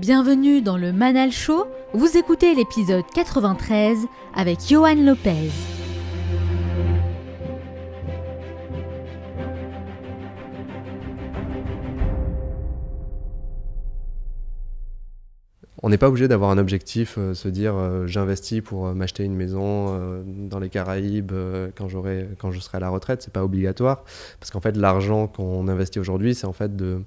Bienvenue dans le Manal Show, vous écoutez l'épisode 93 avec Johan Lopez. On n'est pas obligé d'avoir un objectif, euh, se dire euh, j'investis pour euh, m'acheter une maison dans les Caraïbes quand, quand je serai à la retraite, c'est pas obligatoire, parce qu'en fait l'argent qu'on investit aujourd'hui, c'est en fait de,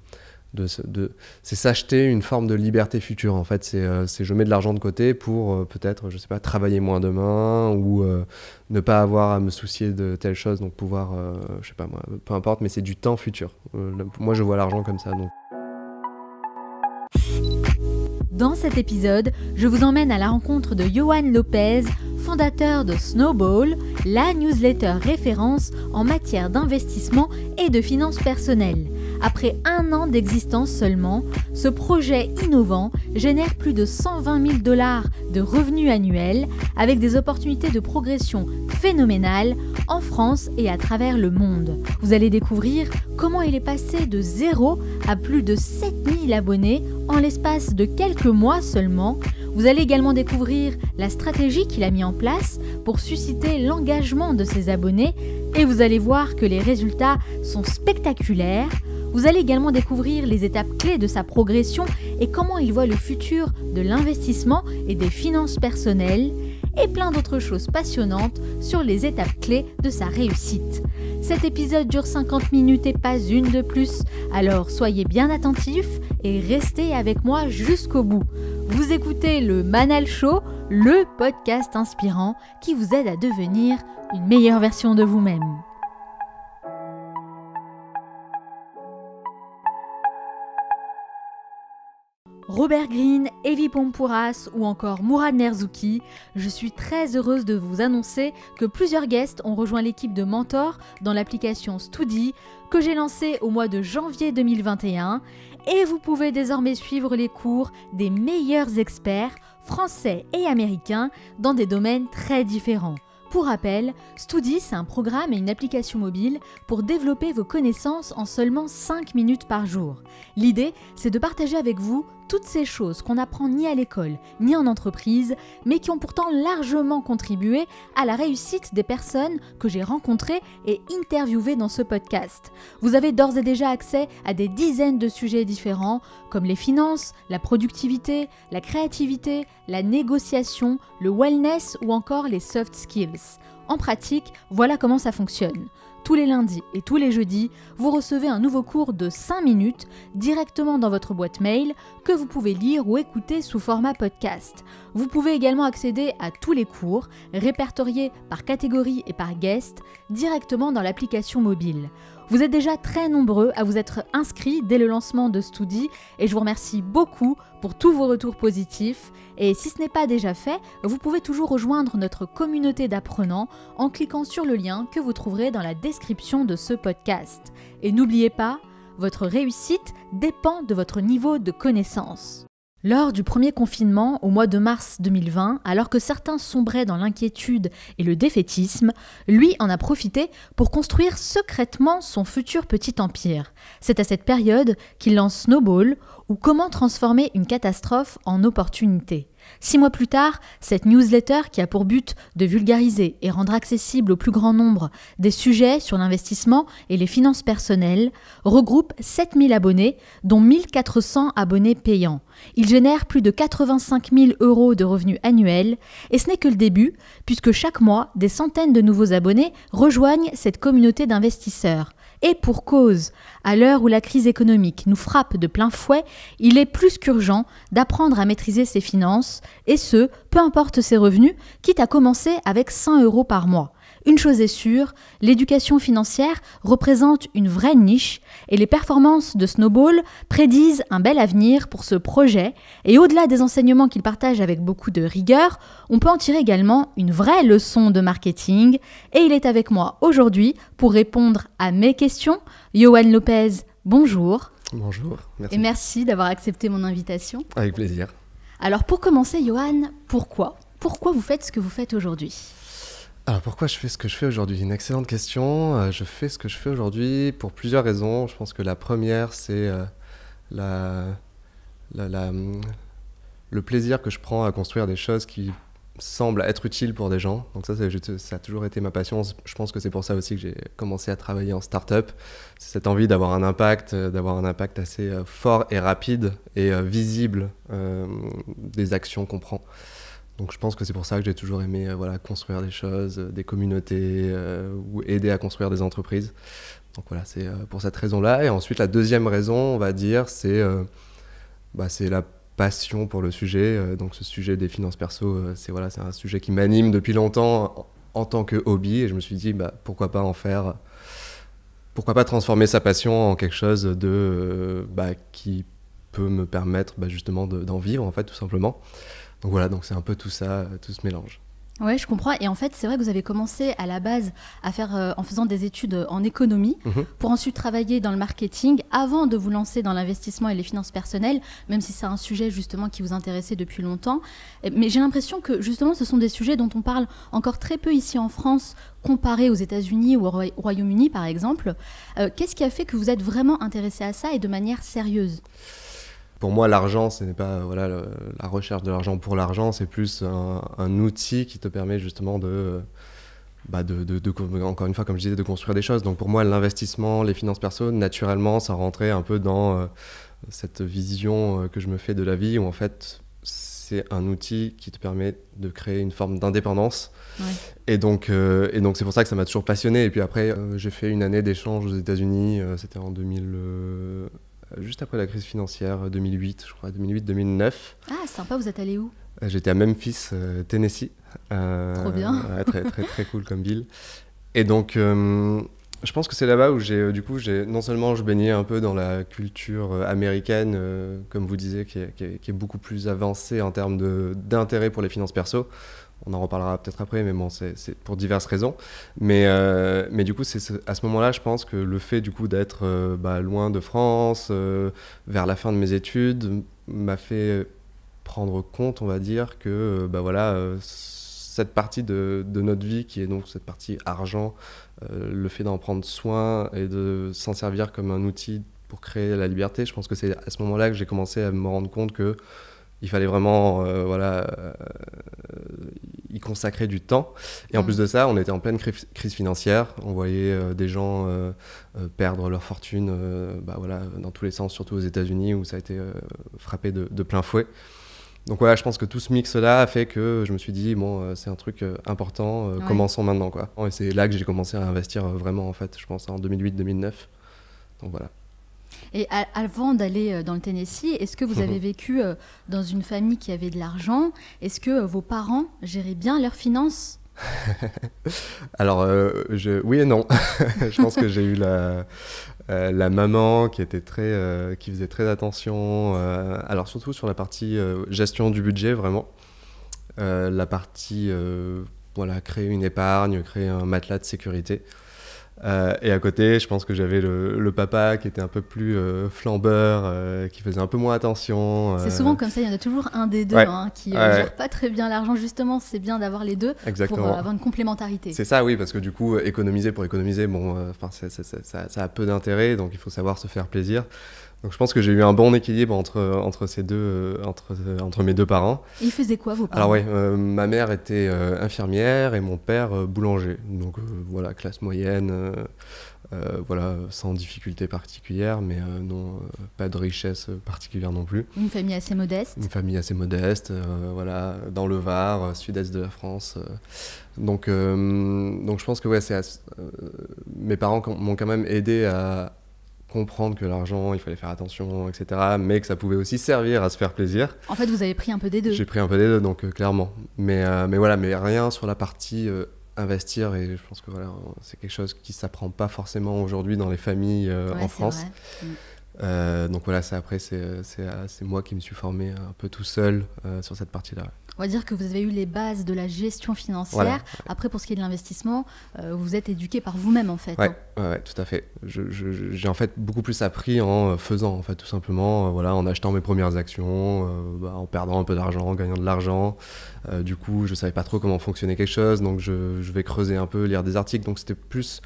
de, de c'est s'acheter une forme de liberté future. En fait, c'est euh, je mets de l'argent de côté pour euh, peut-être, je sais pas, travailler moins demain ou euh, ne pas avoir à me soucier de telle chose, donc pouvoir, je sais pas moi, peu importe, mais c'est du temps futur. moi, je vois l'argent comme ça. Donc. Dans cet épisode, je vous emmène à la rencontre de Johan Lopez, fondateur de Snowball, la newsletter référence en matière d'investissement et de finances personnelles. Après un an d'existence seulement, ce projet innovant génère plus de 120 000 dollars de revenus annuels avec des opportunités de progression phénoménales en France et à travers le monde. Vous allez découvrir comment il est passé de 0 à plus de 7000 abonnés en l'espace de quelques mois seulement, vous allez également découvrir la stratégie qu'il a mis en place pour susciter l'engagement de ses abonnés et vous allez voir que les résultats sont spectaculaires. Vous allez également découvrir les étapes clés de sa progression et comment il voit le futur de l'investissement et des finances personnelles et plein d'autres choses passionnantes sur les étapes clés de sa réussite. Cet épisode dure 50 minutes et pas une de plus, alors soyez bien attentifs et restez avec moi jusqu'au bout. Vous écoutez le Manal Show, le podcast inspirant qui vous aide à devenir une meilleure version de vous-même. Robert Green, Evi Pompouras ou encore Mourad Nerzouki, je suis très heureuse de vous annoncer que plusieurs guests ont rejoint l'équipe de mentors dans l'application Studi que j'ai lancée au mois de janvier 2021 et vous pouvez désormais suivre les cours des meilleurs experts français et américains dans des domaines très différents. Pour rappel, Studi, c'est un programme et une application mobile pour développer vos connaissances en seulement 5 minutes par jour. L'idée, c'est de partager avec vous toutes ces choses qu'on n'apprend ni à l'école, ni en entreprise, mais qui ont pourtant largement contribué à la réussite des personnes que j'ai rencontrées et interviewées dans ce podcast. Vous avez d'ores et déjà accès à des dizaines de sujets différents, comme les finances, la productivité, la créativité, la négociation, le wellness ou encore les soft skills. En pratique, voilà comment ça fonctionne. Tous les lundis et tous les jeudis, vous recevez un nouveau cours de 5 minutes directement dans votre boîte mail que vous pouvez lire ou écouter sous format podcast. Vous pouvez également accéder à tous les cours, répertoriés par catégorie et par guest, directement dans l'application mobile. Vous êtes déjà très nombreux à vous être inscrits dès le lancement de Studi et je vous remercie beaucoup pour tous vos retours positifs. Et si ce n'est pas déjà fait, vous pouvez toujours rejoindre notre communauté d'apprenants en cliquant sur le lien que vous trouverez dans la description de ce podcast. Et n'oubliez pas, votre réussite dépend de votre niveau de connaissance. Lors du premier confinement, au mois de mars 2020, alors que certains sombraient dans l'inquiétude et le défaitisme, lui en a profité pour construire secrètement son futur petit empire. C'est à cette période qu'il lance Snowball, ou comment transformer une catastrophe en opportunité. Six mois plus tard, cette newsletter qui a pour but de vulgariser et rendre accessible au plus grand nombre des sujets sur l'investissement et les finances personnelles regroupe 7000 abonnés, dont 1400 abonnés payants. Il génère plus de 85 000 euros de revenus annuels et ce n'est que le début puisque chaque mois, des centaines de nouveaux abonnés rejoignent cette communauté d'investisseurs. Et pour cause, à l'heure où la crise économique nous frappe de plein fouet, il est plus qu'urgent d'apprendre à maîtriser ses finances, et ce, peu importe ses revenus, quitte à commencer avec 100 euros par mois. Une chose est sûre, l'éducation financière représente une vraie niche et les performances de Snowball prédisent un bel avenir pour ce projet et au-delà des enseignements qu'il partage avec beaucoup de rigueur, on peut en tirer également une vraie leçon de marketing et il est avec moi aujourd'hui pour répondre à mes questions. Johan Lopez, bonjour. Bonjour. Et merci d'avoir accepté mon invitation. Avec plaisir. Alors pour commencer, Johan, pourquoi Pourquoi vous faites ce que vous faites aujourd'hui alors ah, pourquoi je fais ce que je fais aujourd'hui Une excellente question. Euh, je fais ce que je fais aujourd'hui pour plusieurs raisons. Je pense que la première, c'est euh, mm, le plaisir que je prends à construire des choses qui semblent être utiles pour des gens. Donc ça, ça a toujours été ma passion. Je pense que c'est pour ça aussi que j'ai commencé à travailler en start-up. C'est cette envie d'avoir un impact, euh, d'avoir un impact assez fort et rapide et visible des actions qu'on prend. Donc je pense que c'est pour ça que j'ai toujours aimé euh, voilà, construire des choses, euh, des communautés euh, ou aider à construire des entreprises. Donc voilà, c'est pour cette raison-là. Et ensuite, la deuxième raison, on va dire, c'est bah, la passion pour le sujet. donc ce sujet des finances perso, c'est voilà, un sujet qui m'anime depuis longtemps en, tant que hobby. Et je me suis dit, bah, pourquoi pas en faire pourquoi pas transformer sa passion en quelque chose de bah, qui peut me permettre bah, justement d'en vivre en fait tout simplement donc voilà, donc c'est un peu tout ça, euh, tout ce mélange. Oui, je comprends. Et en fait, c'est vrai que vous avez commencé à la base à faire, euh, en faisant des études euh, en économie, mhm. pour ensuite travailler dans le marketing avant de vous lancer dans l'investissement et les finances personnelles, même si c'est un sujet justement qui vous intéressait depuis longtemps. Mais j'ai l'impression que justement, ce sont des sujets dont on parle encore très peu ici en France, comparé aux États-Unis ou au Royaume-Uni, par exemple. Qu'est-ce qui a fait que vous êtes vraiment intéressé à ça et de manière sérieuse pour moi, l'argent, ce n'est pas voilà, la recherche de l'argent pour l'argent, c'est plus un, outil qui te permet justement de, bah de, de, encore une fois, comme je disais, de construire des choses. Donc pour moi, l'investissement, les finances perso, naturellement, ça rentrait un peu dans euh, cette vision euh, que je me fais de la vie où en fait, c'est un outil qui te permet de créer une forme d'indépendance. Et donc, euh, et donc c'est pour ça que ça m'a toujours passionné. Et puis après, j'ai fait une année d'échange aux États-Unis, c'était en 2000. Euh, juste après la crise financière 2008, je crois, 2008-2009. Ah, sympa, vous êtes allé où euh, J'étais à Memphis, euh, Tennessee. Trop bien. très, cool comme ville. Et donc, je pense que c'est là-bas où j'ai, du coup, j'ai, non seulement je baignais un peu dans la culture américaine, comme vous disiez, qui est, beaucoup plus avancée en termes d'intérêt pour les finances perso, on en reparlera peut-être après, mais bon, c'est pour diverses raisons. Mais, euh, mais du coup, c'est à ce moment-là, je pense que le fait du coup d'être euh, bah, loin de France, euh, vers la fin de mes études, m'a fait prendre compte, on va dire, que bah, voilà, cette partie de, de, notre vie, qui est donc cette partie argent, le fait d'en prendre soin et de s'en servir comme un outil pour créer la liberté, je pense que c'est à ce moment-là que j'ai commencé à me rendre compte que il fallait vraiment euh, voilà euh, y consacrer du temps et en mm. plus de ça on était en pleine crise financière on voyait euh, des gens perdre leur fortune bah, voilà dans tous les sens surtout aux États-Unis où ça a été frappé de, plein fouet donc voilà, je pense que tout ce mix-là a fait que je me suis dit, bon, c'est un truc important, commençons maintenant, quoi. Et c'est là que j'ai commencé à investir vraiment, en fait, je pense, en 2008-2009. Donc voilà. Et avant d'aller euh, dans le Tennessee, est-ce que vous mhm. avez vécu euh, dans une famille qui avait de l'argent Est-ce que euh, vos parents géraient bien leurs finances Alors, oui et non. je pense que j'ai eu la, maman qui était très, qui faisait très attention. alors surtout sur la partie gestion du budget vraiment, la partie voilà créer une épargne, créer un matelas de sécurité. Euh, et à côté, je pense que j'avais le, papa qui était un peu plus euh, flambeur, euh, qui faisait un peu moins attention. C'est souvent comme ça, il y en a toujours un des deux hein, qui ne gère pas très bien l'argent. Justement, c'est bien d'avoir les deux pour avoir une complémentarité. C'est ça, oui, parce que du coup, économiser pour économiser, bon, enfin, ça, ça, a peu d'intérêt, donc il faut savoir se faire plaisir. Donc je pense que j'ai eu un bon équilibre entre, entre, ces deux, euh, entre, euh, entre mes deux parents. ils faisaient quoi vos parents Alors oui, euh, ma mère était infirmière et mon père boulanger. Donc voilà, classe moyenne, voilà, sans difficulté particulière, mais non, pas de richesse particulière non plus. Une famille assez modeste Une famille assez modeste, voilà, dans le Var, sud-est de la France. donc, donc je pense que ouais, c'est mes parents m'ont quand même aidé à comprendre que l'argent, il fallait faire attention, etc. Mais que ça pouvait aussi servir à se faire plaisir. En fait, vous avez pris un peu des deux. J'ai pris un peu des deux, donc euh, clairement. Mais, euh, mais voilà, mais rien sur la partie euh, investir. Et je pense que voilà, c'est quelque chose qui s'apprend pas forcément aujourd'hui dans les familles en France. Mm. Euh, donc voilà, c'est après, euh, euh, c'est moi qui me suis formé un peu tout seul sur cette partie-là. On va dire que vous avez eu les bases de la gestion financière. Après, pour ce qui est de l'investissement, vous vous êtes éduqué par vous-même en fait. Oui, hein. ouais, tout à fait. J'ai en fait beaucoup plus appris en faisant, en fait, tout simplement, voilà, en achetant mes premières actions, bah, en perdant un peu d'argent, en gagnant de l'argent. du coup, je savais pas trop comment fonctionnait quelque chose, donc je, je vais creuser un peu, lire des articles. Donc c'était plus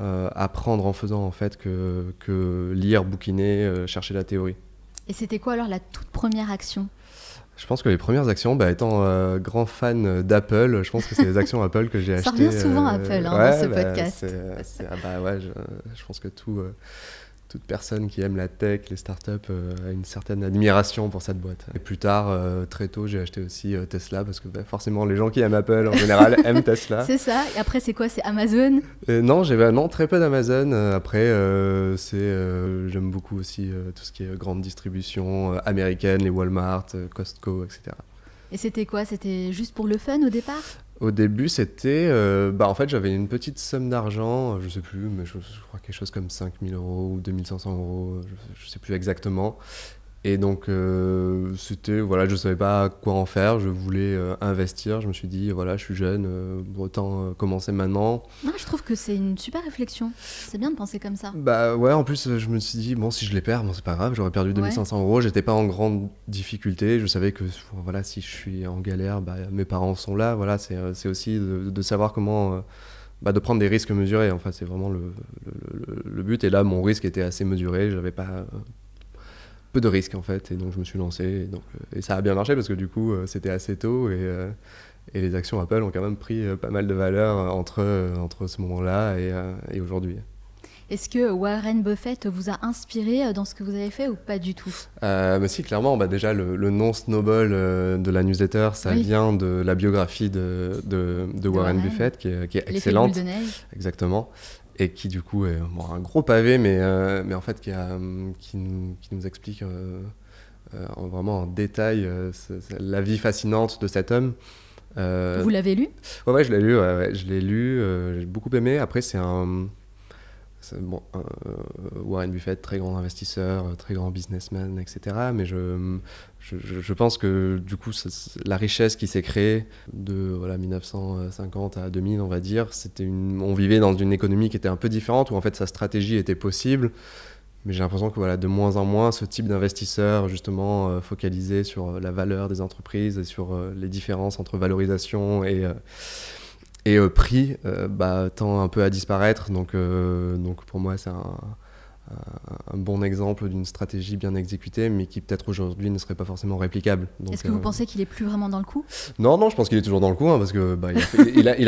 euh, apprendre en faisant en fait que, que lire, bouquiner, euh, chercher la théorie. Et c'était quoi alors la toute première action je pense que les premières actions, bah, étant euh, grand fan d'Apple, je pense que c'est les actions Apple que j'ai achetées. Ça revient souvent Apple hein, dans ce bah, podcast. Ah, bah ouais, je, je, pense que tout, toute personne qui aime la tech, les startups, euh, a une certaine admiration pour cette boîte. Et plus tard, euh, très tôt, j'ai acheté aussi euh, Tesla parce que bah, forcément, les gens qui aiment Apple en général aiment Tesla. C'est ça. Et après, c'est quoi C'est Amazon Non, j'ai vraiment très peu d'Amazon. Après, c'est j'aime beaucoup aussi tout ce qui est grande distribution américaine, les Walmart, Costco, etc. Et c'était quoi C'était juste pour le fun au départ au début, c'était. Euh, bah, en fait, j'avais une petite somme d'argent, euh, je sais plus, mais je, crois quelque chose comme 5000 euros ou 2500 euros, je, je sais plus exactement. Et donc, euh, c'était, voilà, je ne savais pas quoi en faire, je voulais euh, investir, je me suis dit, voilà, je suis jeune, euh, autant commencer maintenant. Non, je trouve que c'est une super réflexion, c'est bien de penser comme ça. Bah ouais, en plus, je me suis dit, bon, si je les perds, bon, c'est pas grave, j'aurais perdu 2500 ouais. euros, j'étais pas en grande difficulté, je savais que, voilà, si je suis en galère, bah, mes parents sont là, voilà, c'est aussi de, savoir comment... Bah de prendre des risques mesurés. Enfin, c'est vraiment le, le, le, but. Et là, mon risque était assez mesuré. J'avais pas peu de risques en fait. Et donc je me suis lancé. Et, donc, euh, et ça a bien marché parce que du coup euh, c'était assez tôt et, euh, et, les actions Apple ont quand même pris pas mal de valeur entre, entre ce moment-là et, et aujourd'hui. Est-ce que Warren Buffett vous a inspiré dans ce que vous avez fait ou pas du tout mais bah Si, clairement. Bah déjà, le, nom Snowball de la newsletter, ça vient de la biographie de, de, Warren, Buffett, qui est, qui est excellente. De neige. Exactement et qui du coup est un gros pavé, mais, euh, mais en fait qui, qui, nous, explique euh, euh, vraiment en détail la vie fascinante de cet homme. Vous l'avez lu ouais, je l'ai lu, je l'ai lu, j'ai beaucoup aimé. Après, c'est un, bon, euh, euh, Warren Buffett, très grand investisseur, euh, très grand businessman, etc. Mais je, je, pense que du coup, la richesse qui s'est créée de voilà, 1950 à 2000, on va dire, c'était une, on vivait dans une économie qui était un peu différente, où en fait sa stratégie était possible. Mais j'ai l'impression que voilà, de moins en moins, ce type d'investisseur, justement, focalisé sur la valeur des entreprises et sur les différences entre valorisation et, et euh, Prix euh, bah, tend un peu à disparaître, donc, euh, donc pour moi c'est un, bon exemple d'une stratégie bien exécutée, mais qui peut-être aujourd'hui ne serait pas forcément réplicable. Est-ce que vous pensez qu'il est plus vraiment dans le coup Non, non, je pense qu'il est toujours dans le coup, hein, parce qu'il bah, a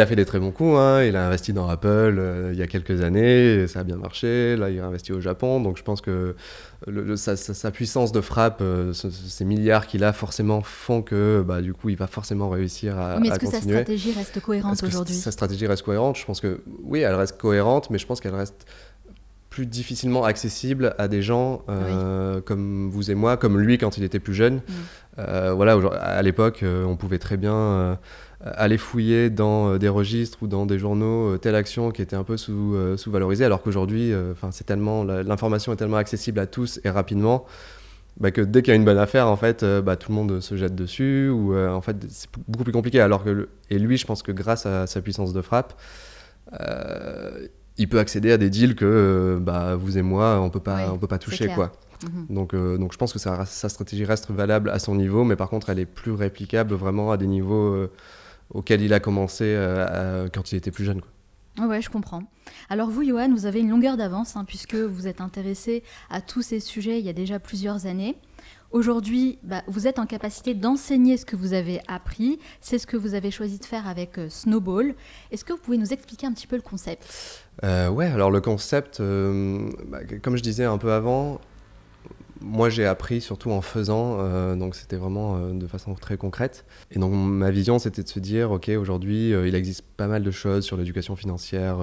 fait, des très bons coups. Hein. il a investi dans Apple il y a quelques années, ça a bien marché. Là, il a investi au Japon, donc je pense que sa, puissance de frappe, euh, ces milliards qu'il a, forcément font que bah, du coup, il va forcément réussir à. mais est-ce que sa stratégie reste cohérente aujourd'hui Sa stratégie reste cohérente. Je pense que oui, elle reste cohérente, mais je pense qu'elle reste plus difficilement accessible à des gens euh, comme vous et moi, comme lui quand il était plus jeune. Mm. Euh, voilà, à l'époque, on pouvait très bien euh, aller fouiller dans euh, des registres ou dans des journaux euh, telle action qui était un peu sous, sous-valorisée, alors qu'aujourd'hui, enfin c'est tellement l'information est tellement accessible à tous et rapidement. Bah, que dès qu'il y a une bonne affaire, en fait, bah, tout le monde se jette dessus, ou en fait, c'est beaucoup plus compliqué. Alors que, et lui, je pense que grâce à sa puissance de frappe, il peut accéder à des deals que bah, vous et moi, on peut pas, on peut pas toucher, quoi. Mhm. Donc, donc je pense que sa, sa, stratégie reste valable à son niveau, mais par contre, elle est plus réplicable vraiment à des niveaux auquel il a commencé euh, quand il était plus jeune. Quoi. Ouais, je comprends. Alors vous, Johan, vous avez une longueur d'avance hein, puisque vous êtes intéressé à tous ces sujets il y a déjà plusieurs années. Aujourd'hui, bah, vous êtes en capacité d'enseigner ce que vous avez appris. C'est ce que vous avez choisi de faire avec euh, Snowball. Est-ce que vous pouvez nous expliquer un petit peu le concept Oui, euh, Ouais, alors le concept, bah, comme je disais un peu avant, moi j'ai appris surtout en faisant, euh, donc c'était vraiment euh, de façon très concrète. Et donc ma vision c'était de se dire, ok aujourd'hui euh, il existe pas mal de choses sur l'éducation financière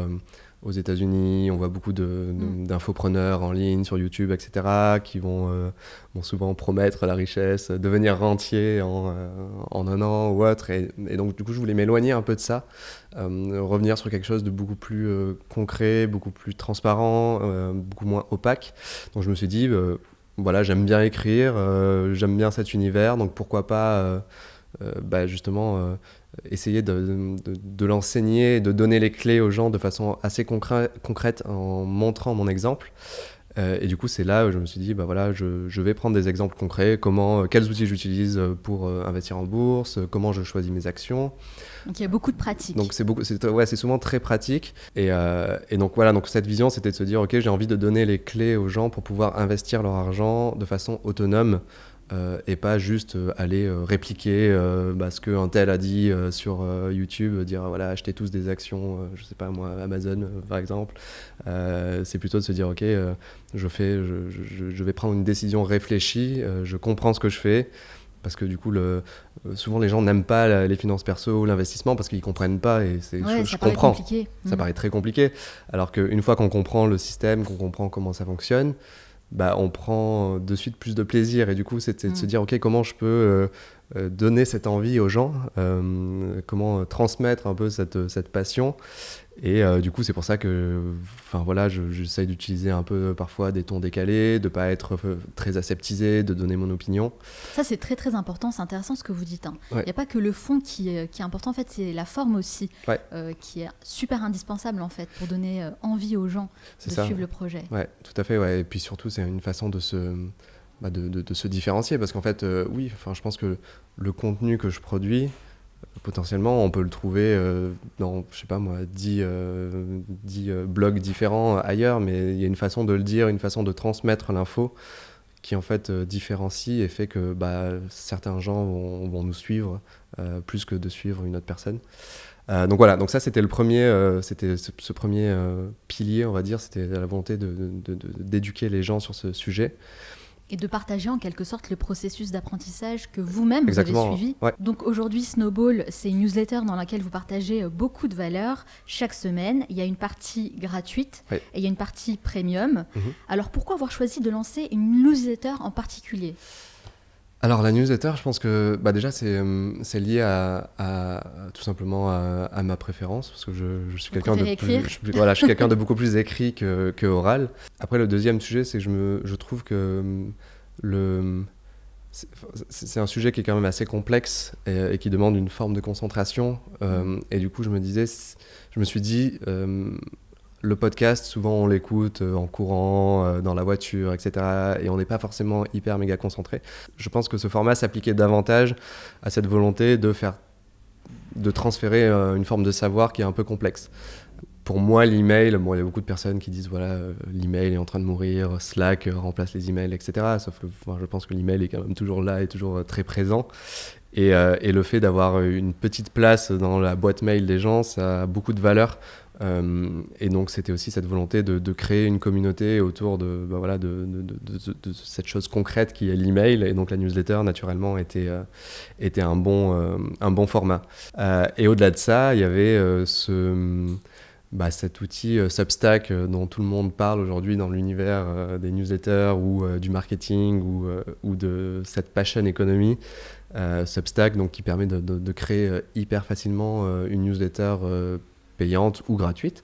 aux États-Unis, on voit beaucoup mm. d'infopreneurs de, en ligne sur YouTube, etc., qui vont, souvent promettre la richesse, devenir rentier en, en un an ou autre. Et, et, donc du coup je voulais m'éloigner un peu de ça, revenir sur quelque chose de beaucoup plus concret, beaucoup plus transparent, beaucoup moins opaque. Donc je me suis dit bah, voilà, j'aime bien écrire, euh, j'aime bien cet univers, donc pourquoi pas euh, euh, bah, justement essayer de l'enseigner, de donner les clés aux gens de façon assez concrète en montrant mon exemple. Euh, et du coup, c'est là où je me suis dit, bah voilà, je, vais prendre des exemples concrets, comment, euh, quels outils j'utilise euh, pour investir en bourse, comment je choisis mes actions. Donc il y a beaucoup de pratiques. Donc c'est beaucoup, c'est souvent très pratique. Et, donc voilà, donc cette vision, c'était de se dire, ok, j'ai envie de donner les clés aux gens pour pouvoir investir leur argent de façon autonome euh, et pas juste euh, aller euh, répliquer bah, ce qu'un tel a dit sur YouTube, dire voilà, achetez tous des actions, je sais pas moi, Amazon par exemple. c'est plutôt de se dire ok, je, fais, je, vais prendre une décision réfléchie, je comprends ce que je fais parce que du coup, souvent les gens n'aiment pas les finances perso, l'investissement, parce qu'ils comprennent pas et c'est, je, comprends. Ça mm. paraît très compliqué. Alors qu'une fois qu'on comprend le système, qu'on comprend comment ça fonctionne, bah, on prend de suite plus de plaisir. Et du coup, c'était de se mm. dire, OK, comment je peux euh, euh, donner cette envie aux gens, euh, comment transmettre un peu cette, cette passion. Et euh, du coup, c'est pour ça que, enfin voilà, j'essaye d'utiliser un peu parfois des tons décalés, de pas être euh, très aseptisé, de donner mon opinion. Ça, c'est très très important. C'est intéressant ce que vous dites. Hein. Il hein. n'y a pas que le fond euh, qui est, important. En fait, c'est la forme aussi qui est super indispensable en fait pour donner envie aux gens de suivre le projet. Oui, tout à fait. Ouais. Et puis surtout, c'est une façon de se bah, de, de, de, se différencier parce qu'en fait, oui, enfin, je pense que le contenu que je produis potentiellement, on peut le trouver euh, dans, je sais pas moi, 10, euh, euh, blogs différents ailleurs, mais il y a une façon de le dire, une façon de transmettre l'info qui en fait différencie et fait que bah, certains gens vont, nous suivre plus que de suivre une autre personne. donc voilà, donc ça c'était le premier, c'était ce, premier pilier, on va dire, c'était la volonté d'éduquer les gens sur ce sujet. Et de partager en quelque sorte le processus d'apprentissage que vous-même avez suivi. Donc aujourd'hui, Snowball, c'est une newsletter dans laquelle vous partagez euh, beaucoup de valeurs chaque semaine. Il y a une partie gratuite et il y a une partie premium. Mhm. Alors pourquoi avoir choisi de lancer une newsletter en particulier alors la newsletter, je pense que bah, déjà euh, c'est, lié à, tout simplement à, ma préférence parce que je, suis quelqu'un de voilà, je suis quelqu'un de beaucoup plus écrit que, oral. Après le deuxième sujet, c'est que je me je trouve que le c'est, un sujet qui est quand même assez complexe et, qui demande une forme de concentration euh, et du coup je me disais je me suis dit euh, le podcast, souvent on l'écoute euh, en courant, euh, dans la voiture, etc. Et on n'est pas forcément hyper méga concentré. Je pense que ce format s'appliquait davantage à cette volonté de faire, de transférer euh, une forme de savoir qui est un peu complexe. Pour moi, l'email, bon, il y a beaucoup de personnes qui disent voilà, l'email est en train de mourir, Slack remplace les emails, etc. Sauf que je pense que l'email est quand même toujours là et toujours très présent. Et, et le fait d'avoir une petite place dans la boîte mail des gens, ça a beaucoup de valeur euh, et donc c'était aussi cette volonté de, créer une communauté autour de, bah, voilà, de, cette chose concrète qui est l'email. Et donc la newsletter, naturellement, était, euh, était un, bon, euh, un bon format. et au-delà de ça, il y avait ce... Bah, cet outil Substack dont tout le monde parle aujourd'hui dans l'univers des newsletters ou du marketing ou, de cette passion économie. Substack donc, qui permet de, de créer hyper facilement une newsletter payante ou gratuite,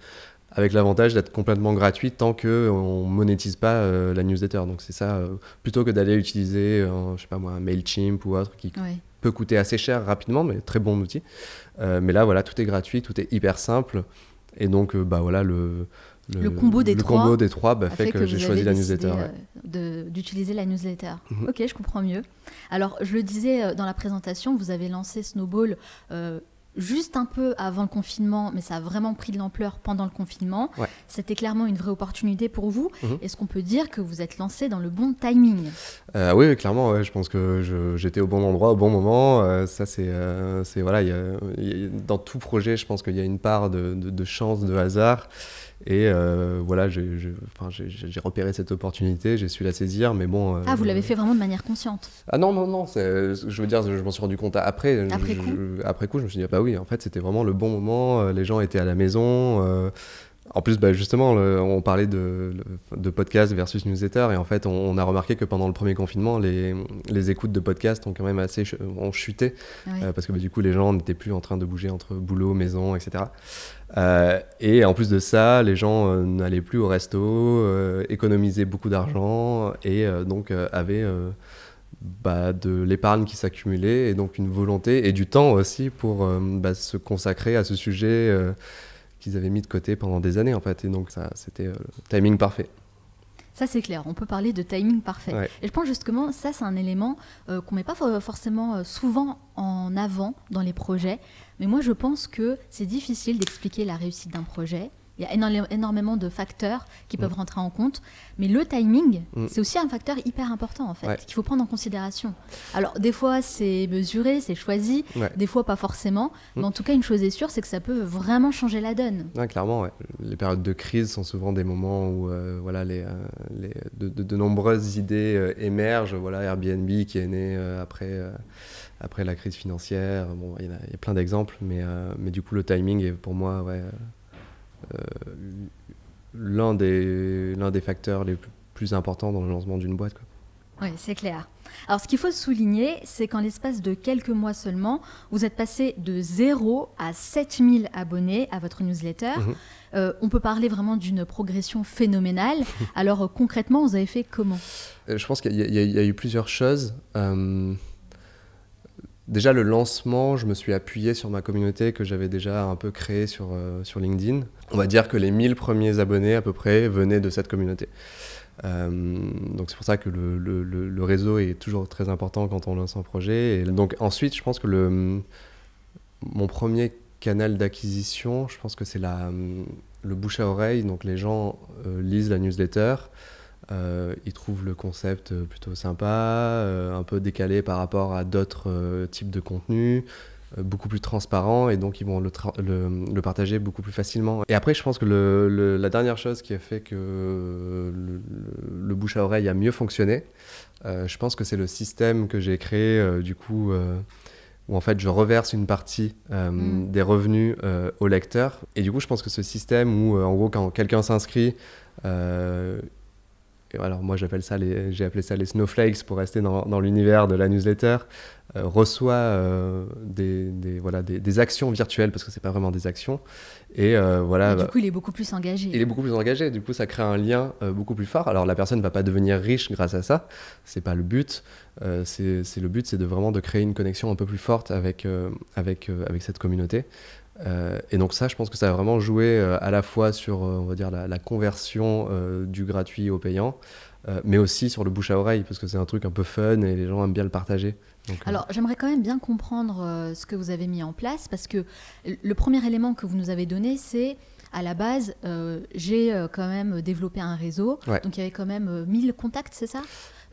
avec l'avantage d'être complètement gratuite tant qu'on ne monétise pas euh, la newsletter. Donc c'est ça, euh, plutôt que d'aller utiliser, euh, je sais pas moi, un MailChimp ou autre qui peut coûter assez cher rapidement, mais très bon outil. mais là, voilà, tout est gratuit, tout est hyper simple. Et donc, bah voilà, le, combo des trois, bah, fait, que, j'ai choisi la newsletter. D'utiliser la newsletter. Mhm. Ok, je comprends mieux. Alors, je le disais dans la présentation, vous avez lancé Snowball juste un peu avant le confinement, mais ça a vraiment pris de l'ampleur pendant le confinement. C'était clairement une vraie opportunité pour vous. Mhm. Est-ce qu'on peut dire que vous êtes lancé dans le bon timing euh, Oui, clairement. je pense que j'étais au bon endroit au bon moment. Euh, ça, c'est euh, voilà. dans tout projet, je pense qu'il y a une part de chance, de hasard. Et euh, voilà, j'ai, repéré cette opportunité, j'ai su la saisir, mais bon. Euh, ah, vous l'avez fait vraiment de manière consciente Ah non, non, non, je veux dire, je m'en suis rendu compte après. Après coup je, Après coup, je me suis dit, ah, bah oui, en fait, c'était vraiment le bon moment, euh, les gens étaient à la maison, en plus, bah, justement, on parlait de, de podcast versus newsletter, et en fait, on, a remarqué que pendant le premier confinement, les, écoutes de podcasts ont quand même assez chuté, euh, parce que bah, du coup, les gens n'étaient plus en train de bouger entre boulot, maison, etc. Euh, et en plus de ça, les gens euh, n'allaient plus au resto, économisaient beaucoup d'argent, et donc avaient bah, de l'épargne qui s'accumulait, et donc une volonté et du temps aussi pour se consacrer à ce sujet qu'ils avaient mis de côté pendant des années en fait. Et donc ça, c'était euh, le timing parfait. Ça, c'est clair. On peut parler de timing parfait. Et je pense justement, ça, c'est un élément qu'on euh, qu'on met pas forcément euh, souvent en avant dans les projets. Mais moi, je pense que c'est difficile d'expliquer la réussite d'un projet il y a énormément de facteurs qui peuvent mm. rentrer en compte. Mais le timing, mm. c'est aussi un facteur hyper important, en fait, qu'il faut prendre en considération. Alors, des fois, c'est mesuré, c'est choisi, des fois, pas forcément. Mm. Mais en tout cas, une chose est sûre, c'est que ça peut vraiment changer la donne. clairement, les périodes de crise sont souvent des moments où euh, voilà, les, euh, de, nombreuses idées euh, émergent. Voilà, Airbnb qui est né après après la crise financière. Bon, il y, a plein d'exemples, mais, mais du coup, le timing est pour moi ouais, euh, l'un des, des facteurs les plus importants dans le lancement d'une boîte. Quoi. Oui, c'est clair. Alors, ce qu'il faut souligner, c'est qu'en l'espace de quelques mois seulement, vous êtes passé de 0 à 7000 abonnés à votre newsletter. Mhm. Euh, on peut parler vraiment d'une progression phénoménale. Alors, euh, concrètement, vous avez fait comment Je pense qu'il y, y, a eu plusieurs choses. Déjà, le lancement, je me suis appuyé sur ma communauté que j'avais déjà un peu créée sur, euh, LinkedIn. On va dire que les 1000 premiers abonnés à peu près venaient de cette communauté. Euh, donc c'est pour ça que le, réseau est toujours très important quand on lance un projet. Et donc ensuite, je pense que le, mon premier canal d'acquisition, je pense que c'est le bouche à oreille. Donc les gens euh, lisent la newsletter, euh, ils trouvent le concept euh, plutôt sympa, euh, un peu décalé par rapport à d'autres types de contenus, beaucoup plus transparent, et donc ils vont le, le, partager beaucoup plus facilement. Et après, je pense que le, la dernière chose qui a fait que le, bouche à oreille a mieux fonctionné, je pense que c'est le système que j'ai créé, du coup, où en fait je reverse une partie mm. des revenus au lecteur. Et du coup, je pense que ce système où, en gros, quand quelqu'un s'inscrit, alors moi j'appelle ça j'ai appelé ça les snowflakes pour rester dans, dans l'univers de la newsletter, euh, reçoit euh, des, voilà, des, actions virtuelles parce que c'est pas vraiment des actions. Et euh, voilà. du bah coup, il est beaucoup plus engagé. Il est beaucoup plus engagé. Du coup, ça crée un lien beaucoup plus fort. Alors la personne ne va pas devenir riche grâce à ça. C'est pas le but. c'est, le but, c'est de vraiment de créer une connexion un peu plus forte avec avec avec cette communauté. Euh, et donc ça, je pense que ça a vraiment joué euh, à la fois sur, euh, on va dire, la, conversion du gratuit au payant, mais aussi sur le bouche à oreille, parce que c'est un truc un peu fun et les gens aiment bien le partager. Alors, j'aimerais quand même bien comprendre ce que vous avez mis en place, parce que le premier élément que vous nous avez donné, c'est à la base, j'ai quand même développé un réseau, donc il y avait quand même 1000 contacts, c'est ça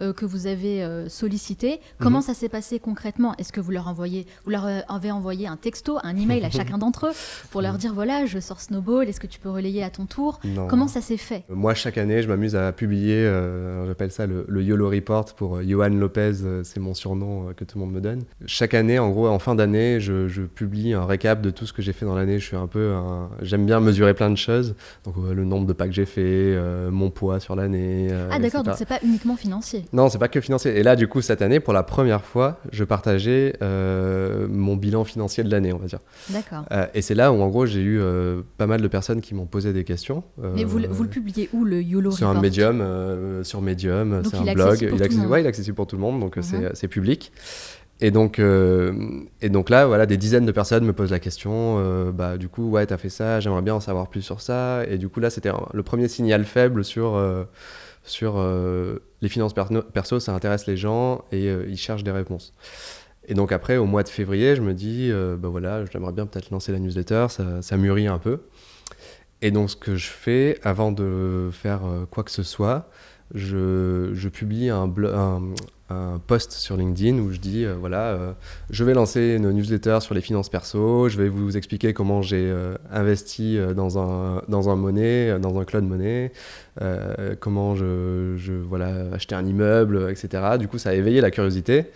euh, que vous avez euh, sollicité. Comment mhm. ça s'est passé concrètement Est-ce que vous leur, envoyez, vous leur euh, avez envoyé un texto, un email à chacun d'entre eux pour leur dire voilà, je sors Snowball, est-ce que tu peux relayer à ton tour Comment ça s'est fait Moi, chaque année, je m'amuse à publier, j'appelle ça le, YOLO Report pour Johan Lopez, c'est mon surnom que tout le monde me donne. Chaque année, en gros, en fin d'année, je, je, publie un récap de tout ce que j'ai fait dans l'année. Je suis un peu J'aime bien mesurer plein de choses, donc le nombre de pas que j'ai fait, mon poids sur l'année. ah d'accord, donc c'est pas uniquement financier. Non, c'est pas que financier. Et là, du coup, cette année, pour la première fois, je partageais euh, mon bilan financier de l'année, on va dire. D'accord. Euh, et c'est là où, en gros, j'ai eu euh, pas mal de personnes qui m'ont posé des questions. Mais vous, vous, le publiez où, le YOLO Sur un médium, sur Medium, c'est un blog. Il, il est accessible pour tout le monde, donc uh-huh. c'est public. Et donc, et donc là, voilà, des dizaines de personnes me posent la question. bah, du coup, ouais, t'as fait ça. J'aimerais bien en savoir plus sur ça. Et du coup, là, c'était le premier signal faible sur sur les finances perso, ça intéresse les gens et euh, ils cherchent des réponses. Et donc après, au mois de février, je me dis, ben voilà, j'aimerais bien peut-être lancer la newsletter, ça, ça, mûrit un peu. Et donc ce que je fais, avant de faire euh, quoi que ce soit, je, je publie un, un, un post sur LinkedIn où je dis euh, voilà, euh, je vais lancer une newsletter sur les finances perso, je vais vous expliquer comment j'ai euh, investi dans un, dans un monnaie, dans un cloud monnaie, comment je, je, voilà, acheter un immeuble, etc. Du coup, ça a éveillé la curiosité.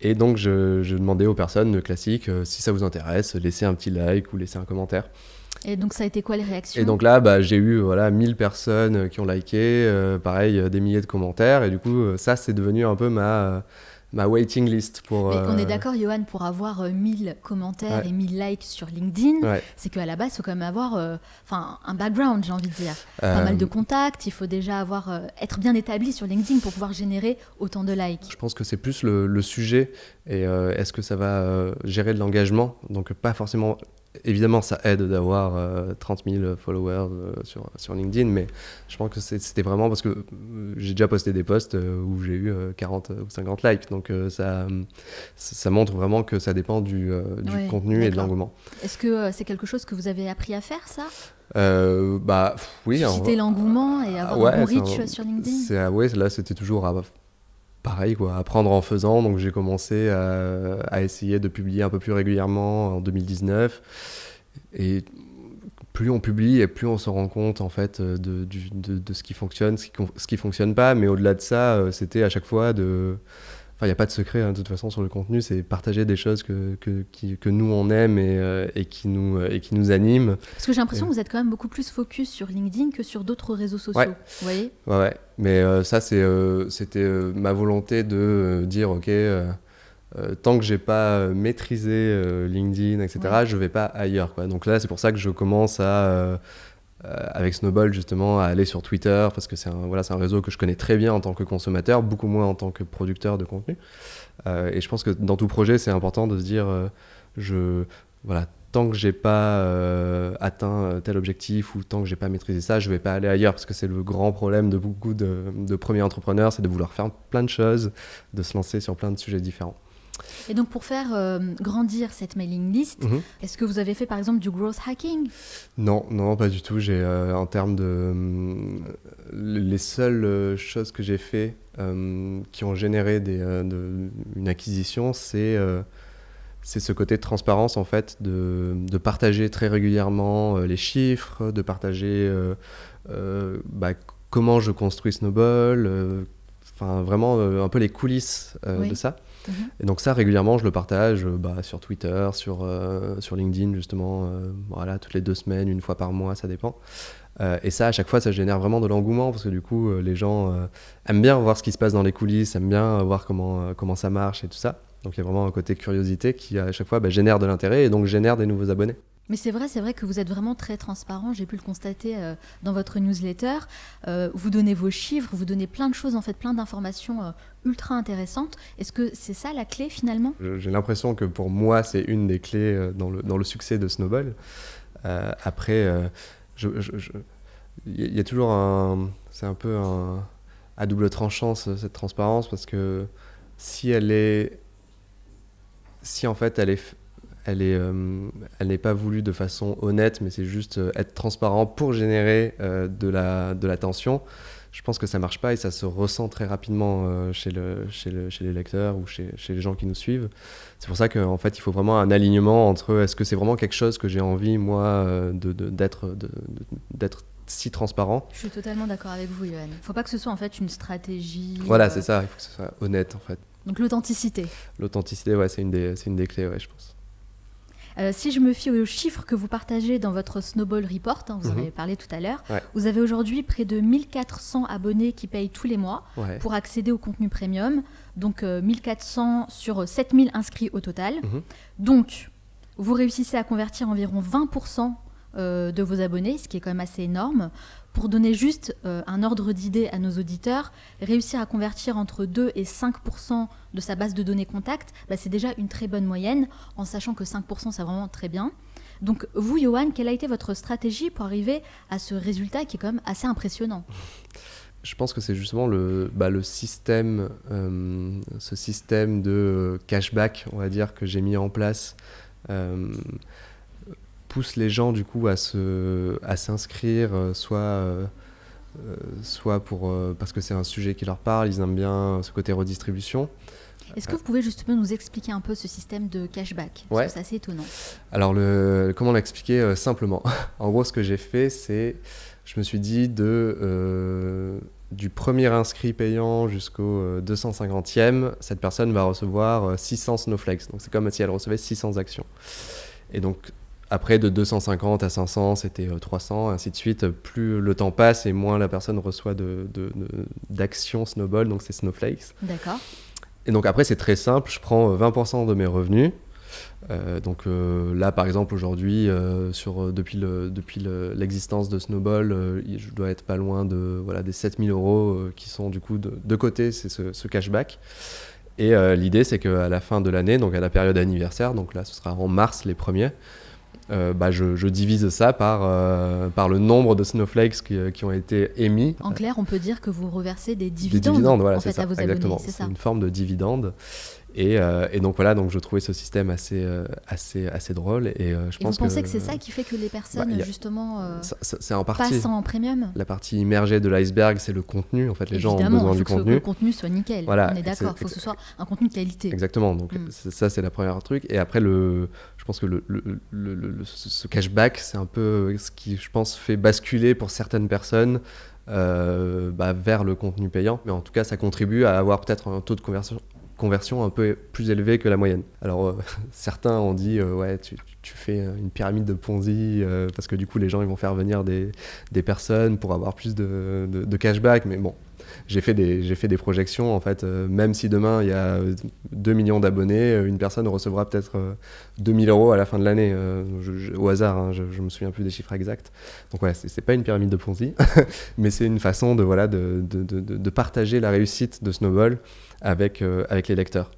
Et donc, je, je demandais aux personnes classiques si ça vous intéresse, laissez un petit like ou laissez un commentaire. Et donc ça a été quoi les réactions Et donc là, bah, j'ai eu voilà 1000 personnes qui ont liké, euh, pareil euh, des milliers de commentaires, et du coup euh, ça c'est devenu un peu ma ma waiting list pour. Mais on est d'accord, Johan, pour avoir 1000 commentaires et 1000 likes sur LinkedIn, c'est qu'à la base, il faut quand même avoir enfin un background, j'ai envie de dire. Pas mal de contacts, il faut déjà avoir, être bien établi sur LinkedIn pour pouvoir générer autant de likes. Je pense que c'est plus le, le, sujet et est-ce que ça va gérer de l'engagement Donc, pas forcément évidemment, ça aide d'avoir 30 euh, 000 followers euh, sur, sur LinkedIn, mais je pense que c'était vraiment parce que euh, j'ai déjà posté des posts où j'ai eu 40 ou 50 likes. Donc, ça, ça montre vraiment que ça dépend du, contenu et de l'engouement. Est-ce que c'est quelque chose que vous avez appris à faire, ça bah, oui. l'engouement et avoir ah, ouais, un reach sur LinkedIn ah, Oui, là, c'était toujours à pareil, quoi, apprendre en faisant. Donc j'ai commencé euh, à, essayer de publier un peu plus régulièrement en 2019. Et plus on publie et plus on se rend compte en fait euh, de, ce qui fonctionne, ce qui, ce fonctionne pas. Mais au-delà de ça, euh, c'était à chaque fois de Enfin, il n'y a pas de secret hein, de toute façon sur le contenu, c'est partager des choses que, que, nous on aime et, euh, et, qui nous, euh, et qui nous animent. Parce que j'ai l'impression que vous êtes quand même beaucoup plus focus sur LinkedIn que sur d'autres réseaux sociaux. oui Vous voyez ouais, ouais, mais euh, ça, c'est, c'était ma volonté de dire ok, tant que j'ai pas maîtrisé LinkedIn, etc., je je vais pas ailleurs. Quoi. Donc là, c'est pour ça que je commence à. Euh, avec Snowball justement à aller sur Twitter parce que c'est un, voilà, un réseau que je connais très bien en tant que consommateur, beaucoup moins en tant que producteur de contenu. Euh, et je pense que dans tout projet, c'est important de se dire, euh, je, voilà, tant que j'ai pas atteint tel objectif ou tant que j'ai pas maîtrisé ça, je vais pas aller ailleurs parce que c'est le grand problème de beaucoup de premiers entrepreneurs, c'est de vouloir faire plein de choses, de se lancer sur plein de sujets différents. Et donc pour faire euh, grandir cette mailing list, mhm. est-ce que vous avez fait par exemple du growth hacking Non, non, pas du tout. J'ai euh, en termes de euh, les seules choses que j'ai fait qui ont généré une acquisition, c'est c'est ce côté de transparence en fait, de, de partager très régulièrement les chiffres, de partager bah, comment je construis Snowball, enfin vraiment un peu les coulisses de ça. Mhm. Et donc ça, régulièrement, je le partage euh, bah, sur Twitter, sur, euh, sur LinkedIn, justement, euh, voilà, toutes les deux semaines, une fois par mois, ça dépend. et ça, à chaque fois, ça génère vraiment de l'engouement parce que du coup, les gens aiment bien voir ce qui se passe dans les coulisses, aiment bien voir comment, comment ça marche et tout ça. Donc il y a vraiment un côté curiosité qui, à chaque fois, bah, génère de l'intérêt et donc génère des nouveaux abonnés. Mais c'est vrai, c'est vrai que vous êtes vraiment très transparent. J'ai pu le constater euh, dans votre newsletter. Euh, vous donnez vos chiffres, vous donnez plein de choses, en fait, plein d'informations euh, ultra intéressantes. Est-ce que c'est ça la clé finalement J'ai l'impression que pour moi, c'est une des clés dans le, dans le succès de Snowball. après, il y a toujours un, c'est un peu à double tranchant cette transparence parce que si elle est, si en fait elle est elle euh, elle n'est pas voulue de façon honnête, mais c'est juste euh, être transparent pour générer euh, de la de l'attention. Je pense que ça marche pas et ça se ressent très rapidement chez le chez le chez les lecteurs ou chez, chez les gens qui nous suivent. C'est pour ça qu'en fait, il faut vraiment un alignement entre est-ce que c'est vraiment quelque chose que j'ai envie moi de d'être d'être si transparent. Je suis totalement d'accord avec vous, ne Faut pas que ce soit en fait une stratégie. Voilà, c'est ça. Il faut que ce soit honnête en fait. Donc l'authenticité. L'authenticité, ouais, c'est une des c'est une des clés, ouais, je pense. Euh, si je me fie aux chiffres que vous partagez dans votre Snowball Report, hein, vous en mhm. avez parlé tout à l'heure, vous avez aujourd'hui près de 1400 abonnés qui payent tous les mois pour accéder au contenu premium, donc 1 euh, 1400 sur 7000 euh, inscrits au total. Mhm. Donc, vous réussissez à convertir environ 20% de vos abonnés, ce qui est quand même assez énorme. Pour donner juste euh, un ordre d'idée à nos auditeurs, réussir à convertir entre 2 et 5 de sa base de données contact, bah, c'est déjà une très bonne moyenne, en sachant que 5 c'est vraiment très bien. Donc vous, Johan, quelle a été votre stratégie pour arriver à ce résultat qui est quand même assez impressionnant je pense que c'est justement le, bah, le système, euh, ce système de euh, cashback, on va dire, que j'ai mis en place pousse les gens du coup à se à s'inscrire euh, soit euh, euh, soit pour parce que c'est un sujet qui leur parle ils aiment bien ce côté redistribution est-ce que vous pouvez justement nous expliquer un peu ce système de cashback ouais. c'est assez étonnant. Alors, le, comment l'expliquer simplement En gros, ce que j'ai fait, c'est. Je me suis dit de, du premier inscrit payant jusqu'au 250e, cette personne va recevoir 600 Snowflakes. Donc, c'est comme si elle recevait 600 actions. Et donc, après, de 250 à 500, c'était 300, euh, ainsi de suite. Plus le temps passe et moins la personne reçoit d'actions de, de, Snowball, donc c'est Snowflakes. D'accord. Et donc après, c'est très simple. Je prends 20% euh, de mes revenus. Euh, donc là, par exemple, aujourd'hui, sur depuis l'existence le, depuis l'existence de Snowball, je dois être pas loin de voilà des 7000 euros qui sont du coup de, côté, c'est ce, ce, cashback. Et l'idée, c'est qu'à la fin de l'année, donc à la période anniversaire, donc là, ce sera en mars les premiers, euh, bah je, divise ça par, euh, par le nombre de snowflakes euh, qui, ont été émis. En clair, on peut dire que vous reversez des dividendes, des dividendes voilà, en fait, ça, exactement. C'est une forme de dividende. Et, donc voilà, donc je trouvais ce système assez, assez, assez drôle. Et, je et vous pensez que, c'est ça qui fait que les personnes, bah, justement, passent en premium La partie immergée de l'iceberg, c'est le contenu. En fait, les gens ont besoin faut du contenu. Que le contenu soit nickel. Voilà, on est d'accord, il faut que ce soit un contenu de qualité. Exactement, donc mm. ça, c'est le premier truc. Et après, le, je pense que le, ce cashback, c'est un peu ce qui, je pense, fait basculer pour certaines personnes euh, bah, vers le contenu payant. Mais en tout cas, ça contribue à avoir peut-être un taux de conversion, un peu plus élevé que la moyenne. Alors, euh, certains ont dit, euh, ouais, tu, fais une pyramide de Ponzi, parce que du coup, les gens, vont faire venir des, personnes pour avoir plus de cashback. Mais bon, j'ai fait des j'ai fait des projections en fait. Euh, même si demain il y a 2 euh, millions d'abonnés, euh, une personne recevra peut-être 2000 euros à la fin de l'année au hasard. Hein, je, ne me souviens plus des chiffres exacts. Donc ouais, c'est pas une pyramide de Ponzi, mais c'est une façon de voilà de, de, de, partager la réussite de Snowball avec avec les lecteurs.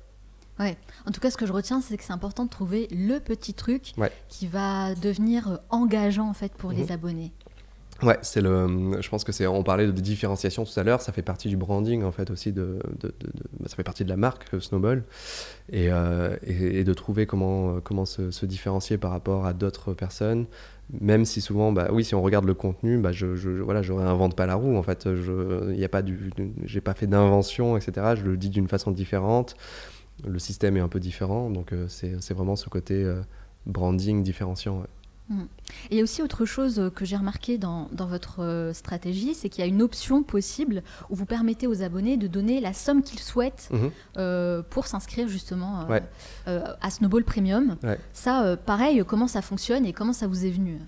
Ouais. En tout cas, ce que je retiens, c'est que c'est important de trouver le petit truc qui va devenir engageant en fait pour les mhm. abonnés. Ouais, c'est le. Je pense que c'est. On parlait de différenciation tout à l'heure. Ça fait partie du branding en fait aussi de. Bah, ça fait partie de la marque euh, Snowball euh, et, et, de trouver comment euh, comment se, différencier par rapport à d'autres personnes. Même si souvent, bah oui, si on regarde le contenu, bah je, je voilà, je réinvente pas la roue en fait. Je n'ai a pas du, j'ai pas fait d'invention, etc. Je le dis d'une façon différente. Le système est un peu différent, donc c'est vraiment ce côté branding différenciant il y a aussi autre chose que j'ai remarqué dans, votre euh, stratégie, c'est qu'il y a une option possible où vous permettez aux abonnés de donner la somme qu'ils souhaitent mhm. euh, pour s'inscrire justement euh, à Snowball Premium. Ça, pareil, comment ça fonctionne et comment ça vous est venu